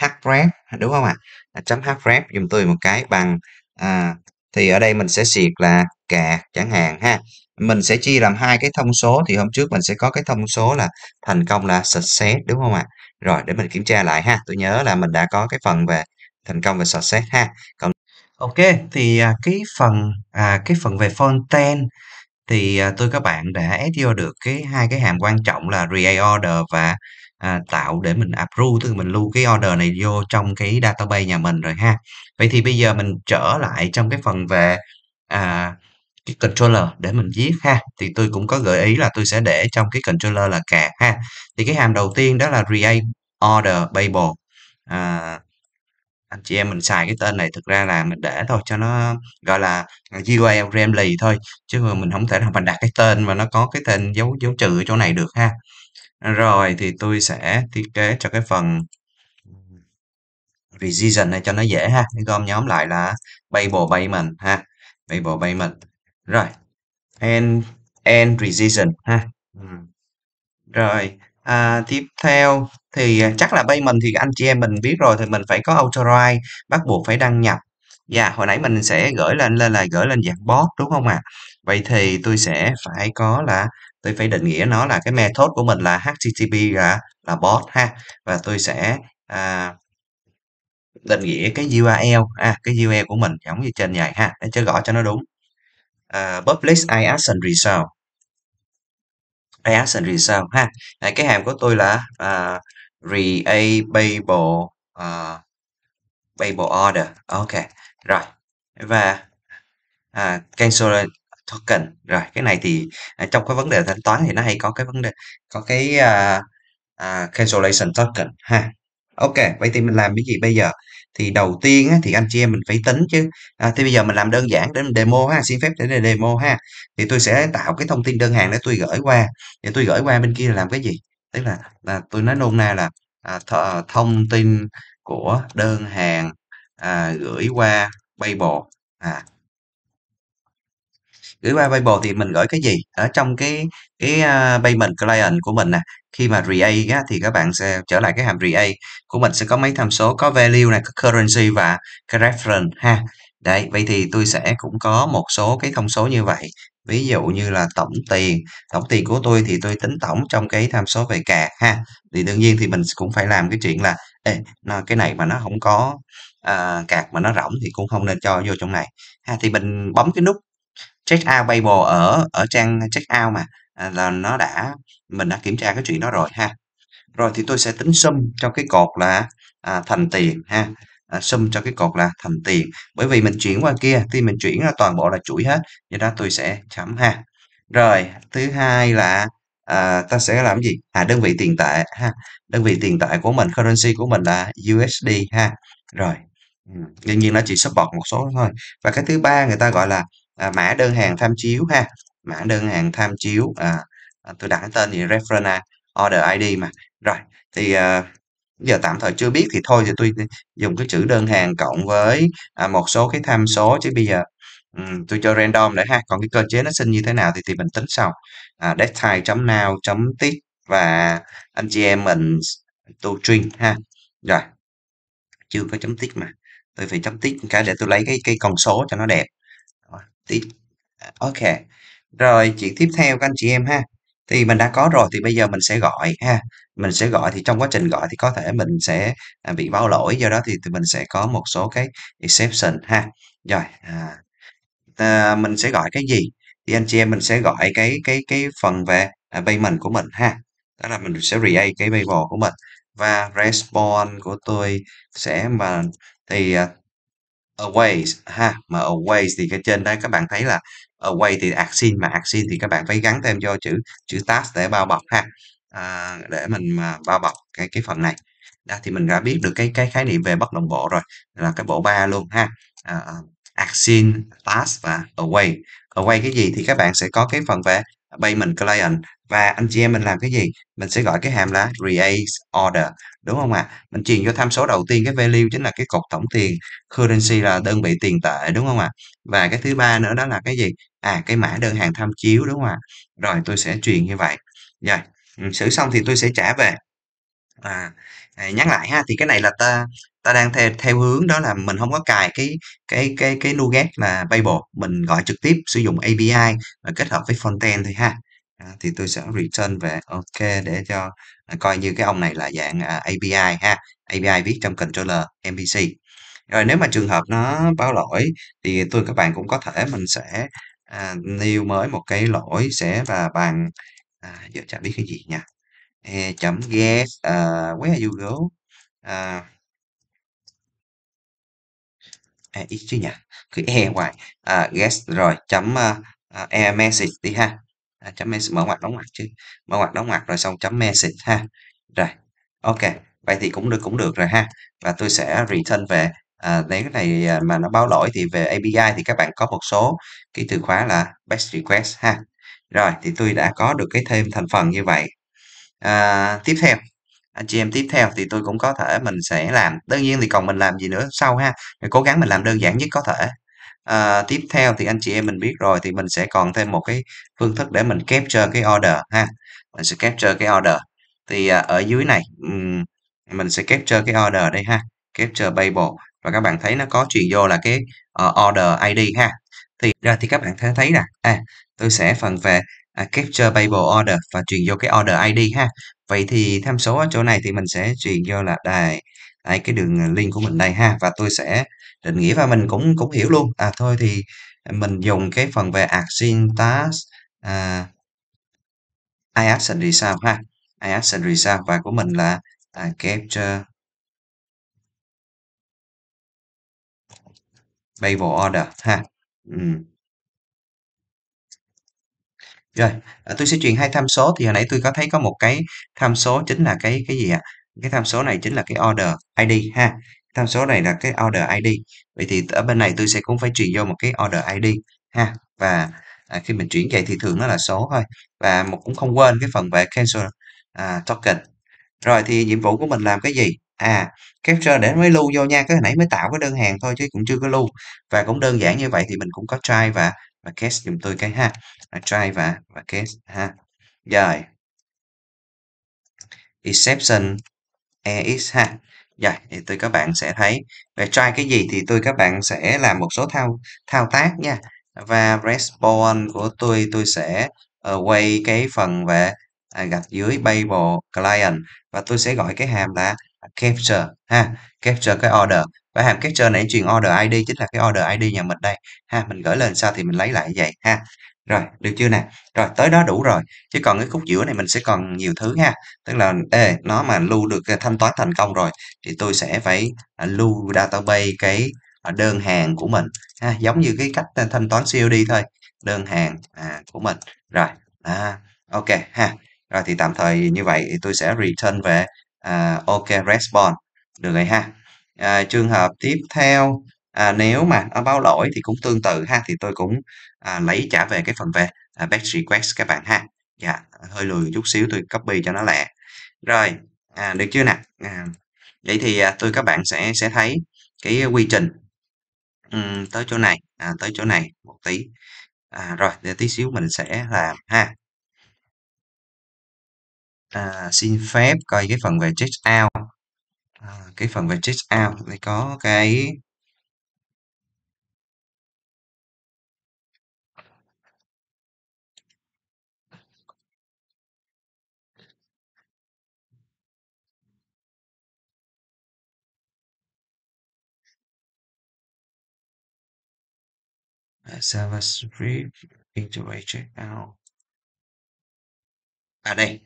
href đúng không ạ? À? chấm href dùm tôi một cái bằng à, thì ở đây mình sẽ xịt là cạc chẳng hạn ha mình sẽ chia làm hai cái thông số thì hôm trước mình sẽ có cái thông số là thành công là success đúng không ạ? Rồi để mình kiểm tra lại ha. Tôi nhớ là mình đã có cái phần về thành công và success ha. Còn ok thì à, cái phần à, cái phần về content thì à, tôi các bạn đã add vô được cái hai cái hàm quan trọng là reorder và à, tạo để mình approve tức là mình lưu cái order này vô trong cái database nhà mình rồi ha. Vậy thì bây giờ mình trở lại trong cái phần về à, cái controller để mình viết ha thì tôi cũng có gợi ý là tôi sẽ để trong cái controller là cạc ha thì cái hàm đầu tiên đó là create order babel à, anh chị em mình xài cái tên này thực ra là mình để thôi cho nó gọi là URL friendly thôi chứ mà mình không thể nào mình đặt cái tên mà nó có cái tên dấu dấu trừ ở chỗ này được ha rồi thì tôi sẽ thiết kế cho cái phần revision này cho nó dễ ha gom nhóm lại là bay mình ha bay mình rồi and and resistance ha ừ. rồi à, tiếp theo thì à, chắc là bây mình thì anh chị em mình biết rồi thì mình phải có authorize bắt buộc phải đăng nhập dạ hồi nãy mình sẽ gửi lên lên là gửi lên dạng bot đúng không ạ à? vậy thì tôi sẽ phải có là tôi phải định nghĩa nó là cái method của mình là http là là bot ha và tôi sẽ à, định nghĩa cái url à cái url của mình giống như trên vậy ha để cho gọi cho nó đúng uh, public iaction result iaction result ha à, cái hàm của tôi là uh, à, reable uh, à, Bible order ok rồi và à, cancel token rồi cái này thì à, trong cái vấn đề thanh toán thì nó hay có cái vấn đề có cái à, à, cancellation token ha ok vậy thì mình làm cái gì bây giờ thì đầu tiên á, thì anh chị em mình phải tính chứ à, thì bây giờ mình làm đơn giản để mình demo ha xin phép để demo ha thì tôi sẽ tạo cái thông tin đơn hàng để tôi gửi qua để tôi gửi qua bên kia là làm cái gì tức là là tôi nói nôm na là à, th- à, thông tin của đơn hàng à, gửi qua Paypal. à gửi qua Paypal thì mình gửi cái gì ở trong cái cái uh, payment client của mình nè khi mà React á, thì các bạn sẽ trở lại cái hàm re a của mình sẽ có mấy tham số có value này có currency và cái reference ha đấy vậy thì tôi sẽ cũng có một số cái thông số như vậy ví dụ như là tổng tiền tổng tiền của tôi thì tôi tính tổng trong cái tham số về cà ha thì đương nhiên thì mình cũng phải làm cái chuyện là Ê, nó, cái này mà nó không có à, cạc mà nó rỗng thì cũng không nên cho vô trong này ha thì mình bấm cái nút check out payable ở ở trang check out mà À, là nó đã mình đã kiểm tra cái chuyện đó rồi ha rồi thì tôi sẽ tính sum trong cái cột là à, thành tiền ha à, sum cho cái cột là thành tiền bởi vì mình chuyển qua kia thì mình chuyển ra toàn bộ là chuỗi hết do đó tôi sẽ chấm ha rồi thứ hai là à, ta sẽ làm gì à đơn vị tiền tệ ha đơn vị tiền tệ của mình currency của mình là USD ha rồi ừ, đương nhiên nó chỉ support một số thôi và cái thứ ba người ta gọi là à, mã đơn hàng tham chiếu ha mã đơn hàng tham chiếu à, à tôi đặt cái tên gì reference à, order ID mà rồi thì à, giờ tạm thời chưa biết thì thôi thì tôi dùng cái chữ đơn hàng cộng với à, một số cái tham số chứ bây giờ um, tôi cho random để ha còn cái cơ chế nó sinh như thế nào thì thì mình tính sau à, deadtime.now tiết và anh chị em mình tu string ha rồi chưa có chấm tiết mà tôi phải chấm tiết cái để tôi lấy cái cái con số cho nó đẹp tiết à, ok rồi chị tiếp theo các anh chị em ha, thì mình đã có rồi thì bây giờ mình sẽ gọi ha, mình sẽ gọi thì trong quá trình gọi thì có thể mình sẽ, à, bị báo lỗi, do đó thì mình sẽ có một số cái exception ha. Rồi, à, à, mình sẽ gọi cái gì? Thì anh chị em mình sẽ gọi cái cái cái phần về, à, payment của mình ha, đó là mình sẽ create cái payable của mình và response của tôi sẽ mà thì, à, aways ha, mà always thì cái trên đây các bạn thấy là away ờ, thì axin mà axin thì các bạn phải gắn thêm cho chữ chữ task để bao bọc ha à, để mình mà bao bọc cái cái phần này đó, thì mình đã biết được cái cái khái niệm về bất đồng bộ rồi là cái bộ ba luôn ha à, à axin task và away away cái gì thì các bạn sẽ có cái phần về payment client và anh chị em mình làm cái gì mình sẽ gọi cái hàm là create order đúng không ạ à? mình truyền cho tham số đầu tiên cái value chính là cái cột tổng tiền currency là đơn vị tiền tệ đúng không ạ à? và cái thứ ba nữa đó là cái gì À, cái mã đơn hàng tham chiếu, đúng không ạ? Rồi, tôi sẽ truyền như vậy. Rồi, ừ, xử xong thì tôi sẽ trả về. À, à, nhắc lại ha, thì cái này là ta ta đang theo theo hướng đó là mình không có cài cái cái cái cái NuGet là Babel, mình gọi trực tiếp sử dụng API và kết hợp với frontend thôi ha. À, thì tôi sẽ return về ok để cho, à, coi như cái ông này là dạng, à, API ha, API viết trong controller mpc. Rồi nếu mà trường hợp nó báo lỗi thì tôi các bạn cũng có thể mình sẽ à, nêu mới một cái lỗi sẽ là bằng à, giờ chả biết cái gì nha e chấm get uh, à, where you go uh, e ít chứ nhỉ cứ e hoài uh, à, get rồi chấm uh, e message đi ha à, chấm message mở ngoặc đóng ngoặc chứ mở ngoặc đóng ngoặc rồi xong chấm message ha rồi ok vậy thì cũng được cũng được rồi ha và tôi sẽ return về À, nếu cái này à, mà nó báo lỗi thì về API thì các bạn có một số cái từ khóa là best request ha. Rồi thì tôi đã có được cái thêm thành phần như vậy. À, tiếp theo anh chị em tiếp theo thì tôi cũng có thể mình sẽ làm đương nhiên thì còn mình làm gì nữa sau ha mình cố gắng mình làm đơn giản nhất có thể à, tiếp theo thì anh chị em mình biết rồi thì mình sẽ còn thêm một cái phương thức để mình capture cái order ha mình sẽ capture cái order thì à, ở dưới này um, mình sẽ capture cái order đây ha capture Bible và các bạn thấy nó có truyền vô là cái uh, order id ha thì ra thì các bạn thấy thấy là à tôi sẽ phần về à, capture Bible order và truyền vô cái order ID ha. Vậy thì tham số ở chỗ này thì mình sẽ truyền vô là đài đây cái đường à, link của mình đây ha và tôi sẽ định nghĩa và mình cũng cũng hiểu luôn. À thôi thì mình dùng cái phần về action task à, action result ha. action result và của mình là à, capture Babel order ha. Ừ. Rồi, à, tôi sẽ truyền hai tham số thì hồi nãy tôi có thấy có một cái tham số chính là cái cái gì ạ? Cái tham số này chính là cái order ID ha. Tham số này là cái order ID. Vậy thì ở bên này tôi sẽ cũng phải truyền vô một cái order ID ha và à, khi mình chuyển vậy thì thường nó là số thôi và một cũng không quên cái phần về cancel à, token. Rồi thì nhiệm vụ của mình làm cái gì? à capture để mới lưu vô nha cái hồi nãy mới tạo cái đơn hàng thôi chứ cũng chưa có lưu và cũng đơn giản như vậy thì mình cũng có try và và case dùng tôi cái ha try và và case ha rồi exception ex ha rồi thì tôi các bạn sẽ thấy về try cái gì thì tôi các bạn sẽ làm một số thao thao tác nha và respond của tôi tôi sẽ uh, quay cái phần về à, gạch dưới Babel client và tôi sẽ gọi cái hàm là À, capture ha capture cái order và hàm capture này truyền order id chính là cái order id nhà mình đây ha mình gửi lên sau thì mình lấy lại vậy ha rồi được chưa nè rồi tới đó đủ rồi chứ còn cái khúc giữa này mình sẽ còn nhiều thứ ha tức là ê, nó mà lưu được à, thanh toán thành công rồi thì tôi sẽ phải à, lưu database cái đơn hàng của mình ha giống như cái cách thanh toán COD thôi đơn hàng à, của mình rồi à, ok ha rồi thì tạm thời như vậy thì tôi sẽ return về à, ok respond được rồi ha à, trường hợp tiếp theo à, nếu mà nó báo lỗi thì cũng tương tự ha thì tôi cũng à, lấy trả về cái phần về à, batch request các bạn ha dạ hơi lười chút xíu tôi copy cho nó lẹ rồi à, được chưa nè à, vậy thì à, tôi các bạn sẽ sẽ thấy cái quy trình uhm, tới chỗ này à, tới chỗ này một tí à, rồi để tí xíu mình sẽ làm ha à, xin phép coi cái phần về check out à, cái phần về check out thì có cái à, JavaScript integrate check out à đây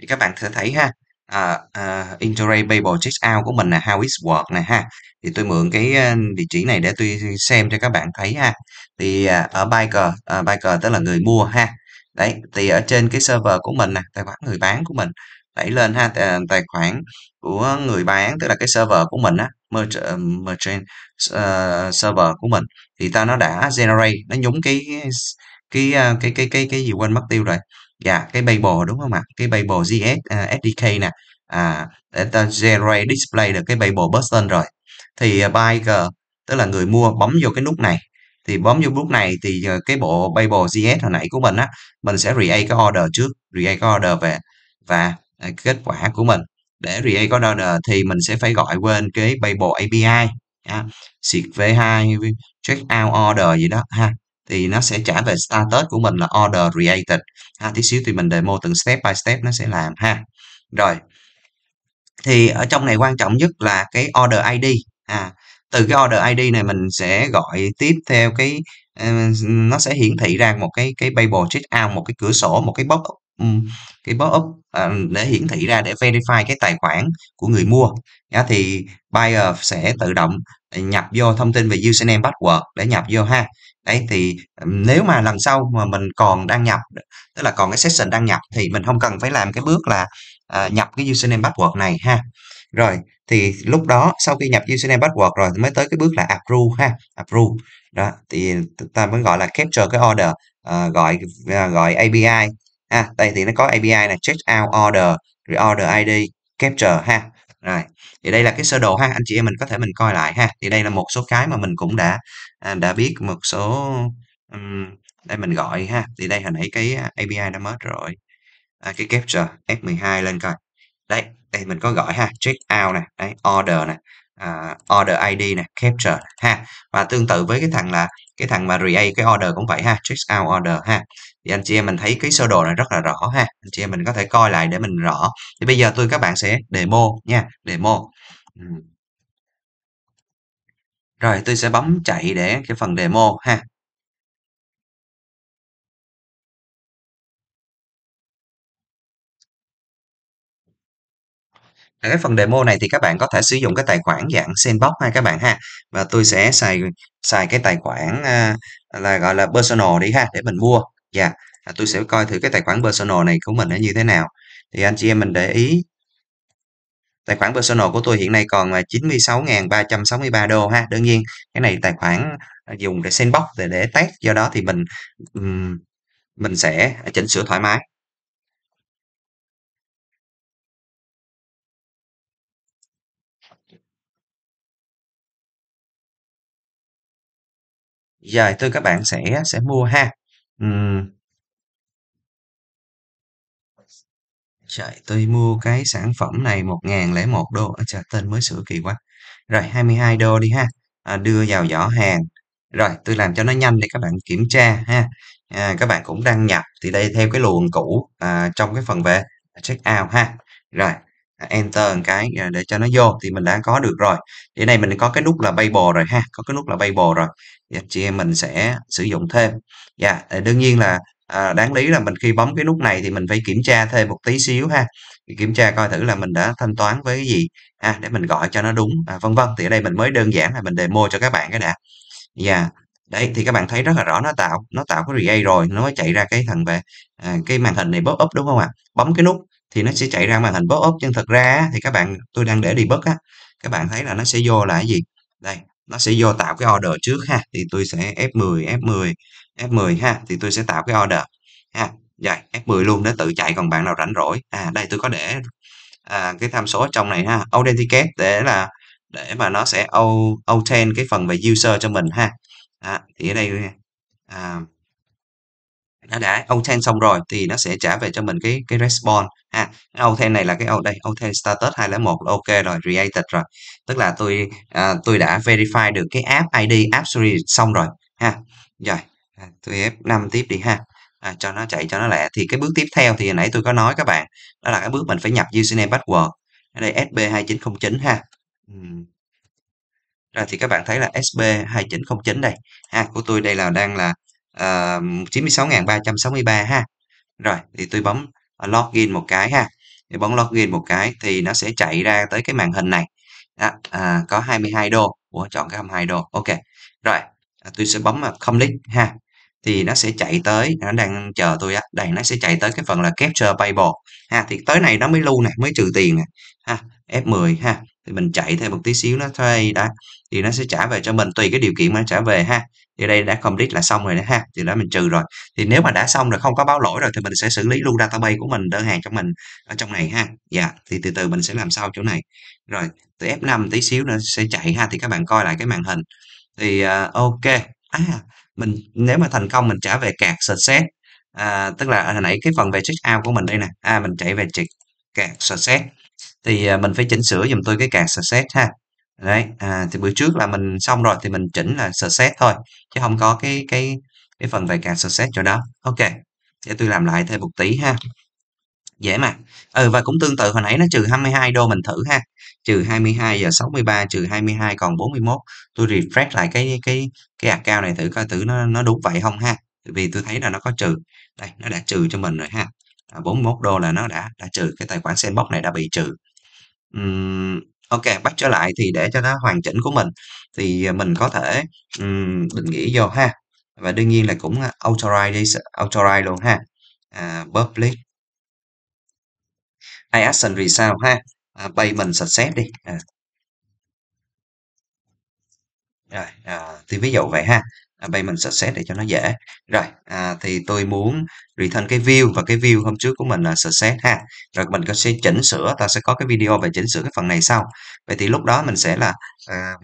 thì các bạn sẽ thấy ha à, à, Interray Bible Checkout của mình là How It Work nè ha thì tôi mượn cái ờ, địa chỉ này để tôi xem cho các bạn thấy ha thì à, ở Biker à, Biker tức là người mua ha đấy thì ở trên cái server của mình nè tài khoản người bán của mình đẩy lên ha tài, khoản của người bán tức là cái server của mình á merchant, ờ, uh, ờ, server của mình thì ta nó đã generate nó nhúng cái cái cái cái cái, cái gì quên mất tiêu rồi dạ cái Babel đúng không ạ cái Babel JS uh, à, SDK nè à để ta generate display được cái Babel button rồi thì uh, à, buyer tức là người mua bấm vô cái nút này thì bấm vô nút này thì uh, cái bộ Babel JS hồi nãy của mình á mình sẽ create cái order trước create cái order về và uh, kết quả của mình để create cái order thì mình sẽ phải gọi quên cái Babel API ha, V2 check out order gì đó ha thì nó sẽ trả về status của mình là order created ha tí xíu thì mình demo từng step by step nó sẽ làm ha rồi thì ở trong này quan trọng nhất là cái order id à từ cái order id này mình sẽ gọi tiếp theo cái ờ, nó sẽ hiển thị ra một cái cái Bible check out một cái cửa sổ một cái box cái box up ờ, để hiển thị ra để verify cái tài khoản của người mua đó thì buyer sẽ tự động nhập vô thông tin về username password để nhập vô ha đấy thì nếu mà lần sau mà mình còn đăng nhập tức là còn cái session đăng nhập thì mình không cần phải làm cái bước là uh, nhập cái username password này ha rồi thì lúc đó sau khi nhập username password rồi mới tới cái bước là approve ha approve đó thì ta mới gọi là capture cái order uh, gọi uh, gọi API ha đây thì nó có API là check out order order ID capture ha rồi thì đây là cái sơ đồ ha anh chị em mình có thể mình coi lại ha thì đây là một số cái mà mình cũng đã à, đã biết một số um, đây mình gọi ha thì đây hồi nãy cái API đã mất rồi à, cái capture F12 lên coi đây đây mình có gọi ha check out nè đấy order nè uh, order ID nè capture ha và tương tự với cái thằng là cái thằng mà create cái order cũng vậy ha check out order ha thì anh chị em mình thấy cái sơ đồ này rất là rõ ha anh chị em mình có thể coi lại để mình rõ thì bây giờ tôi các bạn sẽ demo nha demo rồi tôi sẽ bấm chạy để cái phần demo ha. Ở cái phần demo này thì các bạn có thể sử dụng cái tài khoản dạng sandbox ha các bạn ha. Và tôi sẽ xài xài cái tài khoản à, là gọi là personal đi ha để mình mua. Dạ, yeah. À, tôi sẽ coi thử cái tài khoản personal này của mình nó như thế nào. Thì anh chị em mình để ý tài khoản personal của tôi hiện nay còn là 96.363 đô ha đương nhiên cái này tài khoản à, dùng để sandbox để để test do đó thì mình mình sẽ chỉnh sửa thoải mái giờ tôi các bạn sẽ sẽ mua ha uhm Trời, tôi mua cái sản phẩm này 1001 đô. À, trời, tên mới sửa kỳ quá. Rồi, 22 đô đi ha. À, đưa vào giỏ hàng. Rồi, tôi làm cho nó nhanh để các bạn kiểm tra ha. À, các bạn cũng đăng nhập thì đây theo cái luồng cũ à, trong cái phần về à, check out ha. Rồi, à, enter một cái à, để cho nó vô thì mình đã có được rồi cái này mình có cái nút là bay Bible rồi ha có cái nút là bay Bible rồi thì chị em mình sẽ sử dụng thêm dạ yeah, đương nhiên là à, đáng lý là mình khi bấm cái nút này thì mình phải kiểm tra thêm một tí xíu ha kiểm tra coi thử là mình đã thanh toán với cái gì ha để mình gọi cho nó đúng à, vân vân thì ở đây mình mới đơn giản là mình demo cho các bạn cái đã Và dạ, yeah. đấy thì các bạn thấy rất là rõ nó tạo nó tạo cái replay rồi nó mới chạy ra cái thằng về à, cái màn hình này pop up đúng không ạ à? bấm cái nút thì nó sẽ chạy ra màn hình pop up nhưng thật ra thì các bạn tôi đang để đi bất á các bạn thấy là nó sẽ vô là cái gì đây nó sẽ vô tạo cái order trước ha thì tôi sẽ F10 F10 F10 ha thì tôi sẽ tạo cái order ha rồi F10 luôn để tự chạy còn bạn nào rảnh rỗi à đây tôi có để à, cái tham số ở trong này ha authenticate để là để mà nó sẽ authent cái phần về user cho mình ha à, thì ở đây à, nó đã authent xong rồi thì nó sẽ trả về cho mình cái cái response ha cái authent này là cái đây authent status 201 là ok rồi created rồi tức là tôi à, tôi đã verify được cái app id app series xong rồi ha rồi À, tôi ép 5 tiếp đi ha à, cho nó chạy cho nó lẹ thì cái bước tiếp theo thì hồi nãy tôi có nói các bạn đó là cái bước mình phải nhập username password ở đây sb2909 ha rồi thì các bạn thấy là sb2909 đây ha của tôi đây là đang là ờ, uh, 96.363 ha rồi thì tôi bấm ờ, login một cái ha thì bấm login một cái thì nó sẽ chạy ra tới cái màn hình này đó, à, có 22 đô của chọn cái 22 đô ok rồi à, tôi sẽ bấm là complete ha thì nó sẽ chạy tới nó đang chờ tôi á đây nó sẽ chạy tới cái phần là capture payable ha thì tới này nó mới lưu này, mới trừ tiền này ha F10 ha thì mình chạy thêm một tí xíu nó thuê đã thì nó sẽ trả về cho mình tùy cái điều kiện mà nó trả về ha thì đây đã complete là xong rồi đó ha thì đó mình trừ rồi thì nếu mà đã xong rồi không có báo lỗi rồi thì mình sẽ xử lý luôn database của mình đơn hàng cho mình ở trong này ha dạ thì từ từ mình sẽ làm sau chỗ này rồi từ F5 tí xíu nữa sẽ chạy ha thì các bạn coi lại cái màn hình thì uh, ok à mình nếu mà thành công mình trả về card success à, tức là à, hồi nãy cái phần về check out của mình đây nè à mình chạy về check card success thì à, mình phải chỉnh sửa dùm tôi cái card success ha đấy à, thì bữa trước là mình xong rồi thì mình chỉnh là success thôi chứ không có cái cái cái phần về card success chỗ đó ok để tôi làm lại thêm một tí ha dễ mà ừ và cũng tương tự hồi nãy nó trừ 22 đô mình thử ha trừ 22 giờ 63 trừ 22 còn 41 tôi refresh lại cái cái cái cao này thử coi thử nó nó đúng vậy không ha vì tôi thấy là nó có trừ đây nó đã trừ cho mình rồi ha 41 à, đô là nó đã đã trừ cái tài khoản sandbox này đã bị trừ uhm, ok bắt trở lại thì để cho nó hoàn chỉnh của mình thì à, mình có thể um, định nghĩa vô ha và đương nhiên là cũng à, authorize authorize luôn ha à, public hai action result ha à, bay mình xét đi à. rồi à, thì ví dụ vậy ha à, bay mình xét để cho nó dễ rồi à, thì tôi muốn return cái view và cái view hôm trước của mình là xét ha rồi mình có sẽ chỉnh sửa ta sẽ có cái video về chỉnh sửa cái phần này sau vậy thì lúc đó mình sẽ là xịt à,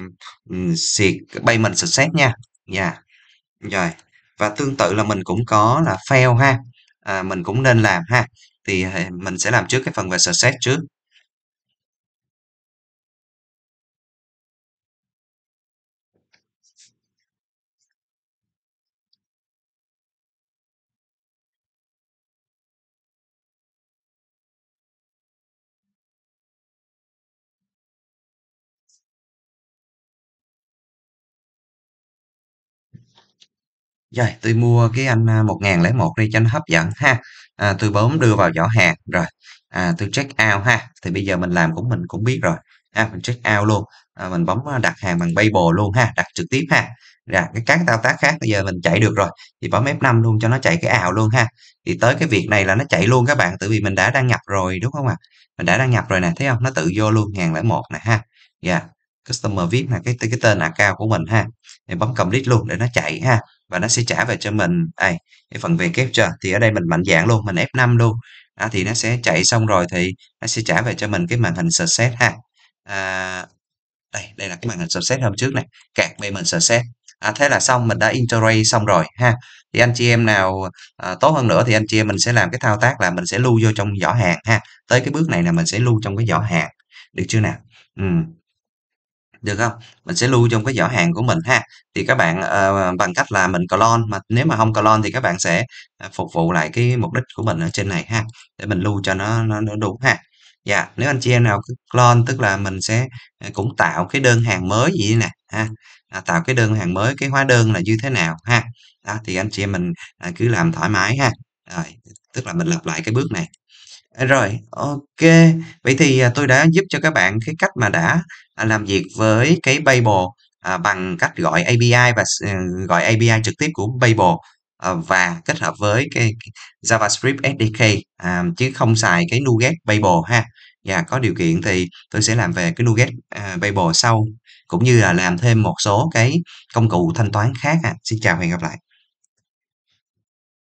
xịt bay mình success nha nha dạ. yeah. rồi và tương tự là mình cũng có là fail ha à, mình cũng nên làm ha thì à, mình sẽ làm trước cái phần về success trước Rồi, tôi mua cái anh 1001 à, này cho nó hấp dẫn ha à, tôi bấm đưa vào giỏ hàng rồi à, tôi check out ha thì bây giờ mình làm cũng mình cũng biết rồi à, mình check out luôn à, mình bấm à, đặt hàng bằng Paypal luôn ha đặt trực tiếp ha ra cái các thao tác khác bây giờ mình chạy được rồi thì bấm F5 luôn cho nó chạy cái ảo luôn ha thì tới cái việc này là nó chạy luôn các bạn tại vì mình đã đăng nhập rồi đúng không ạ à? mình đã đăng nhập rồi nè thấy không nó tự vô luôn ngàn lẻ một nè ha dạ yeah. customer viết là cái cái tên account của mình ha thì bấm complete luôn để nó chạy ha và nó sẽ trả về cho mình đây cái phần về kép chưa thì ở đây mình mạnh dạng luôn mình F5 luôn đó, thì nó sẽ chạy xong rồi thì nó sẽ trả về cho mình cái màn hình set ha à, đây đây là cái màn hình set hôm trước này cạc về mình set à, thế là xong mình đã integrate xong rồi ha thì anh chị em nào à, tốt hơn nữa thì anh chị em mình sẽ làm cái thao tác là mình sẽ lưu vô trong giỏ hàng ha tới cái bước này là mình sẽ lưu trong cái giỏ hàng được chưa nào ừ được không mình sẽ lưu trong cái giỏ hàng của mình ha thì các bạn uh, bằng cách là mình clone mà nếu mà không clone thì các bạn sẽ à, phục vụ lại cái mục đích của mình ở trên này ha để mình lưu cho nó nó, nó đúng ha dạ nếu anh chị em nào clone tức là mình sẽ à, cũng tạo cái đơn hàng mới gì nè ha à, tạo cái đơn hàng mới cái hóa đơn là như thế nào ha à, thì anh chị em mình à, cứ làm thoải mái ha rồi tức là mình lặp lại cái bước này rồi, ok. Vậy thì, à, tôi đã giúp cho các bạn cái cách mà đã, à, làm việc với cái Babel, à, bằng cách gọi API và s ừ, gọi API trực tiếp của Babel, ờ, à, và kết hợp với cái JavaScript SDK, à, chứ không xài cái NuGet Babel ha. Và có điều kiện thì tôi sẽ làm về cái NuGet, à, Babel sau, cũng như là làm thêm một số cái công cụ thanh toán khác ha. Xin chào và hẹn gặp lại.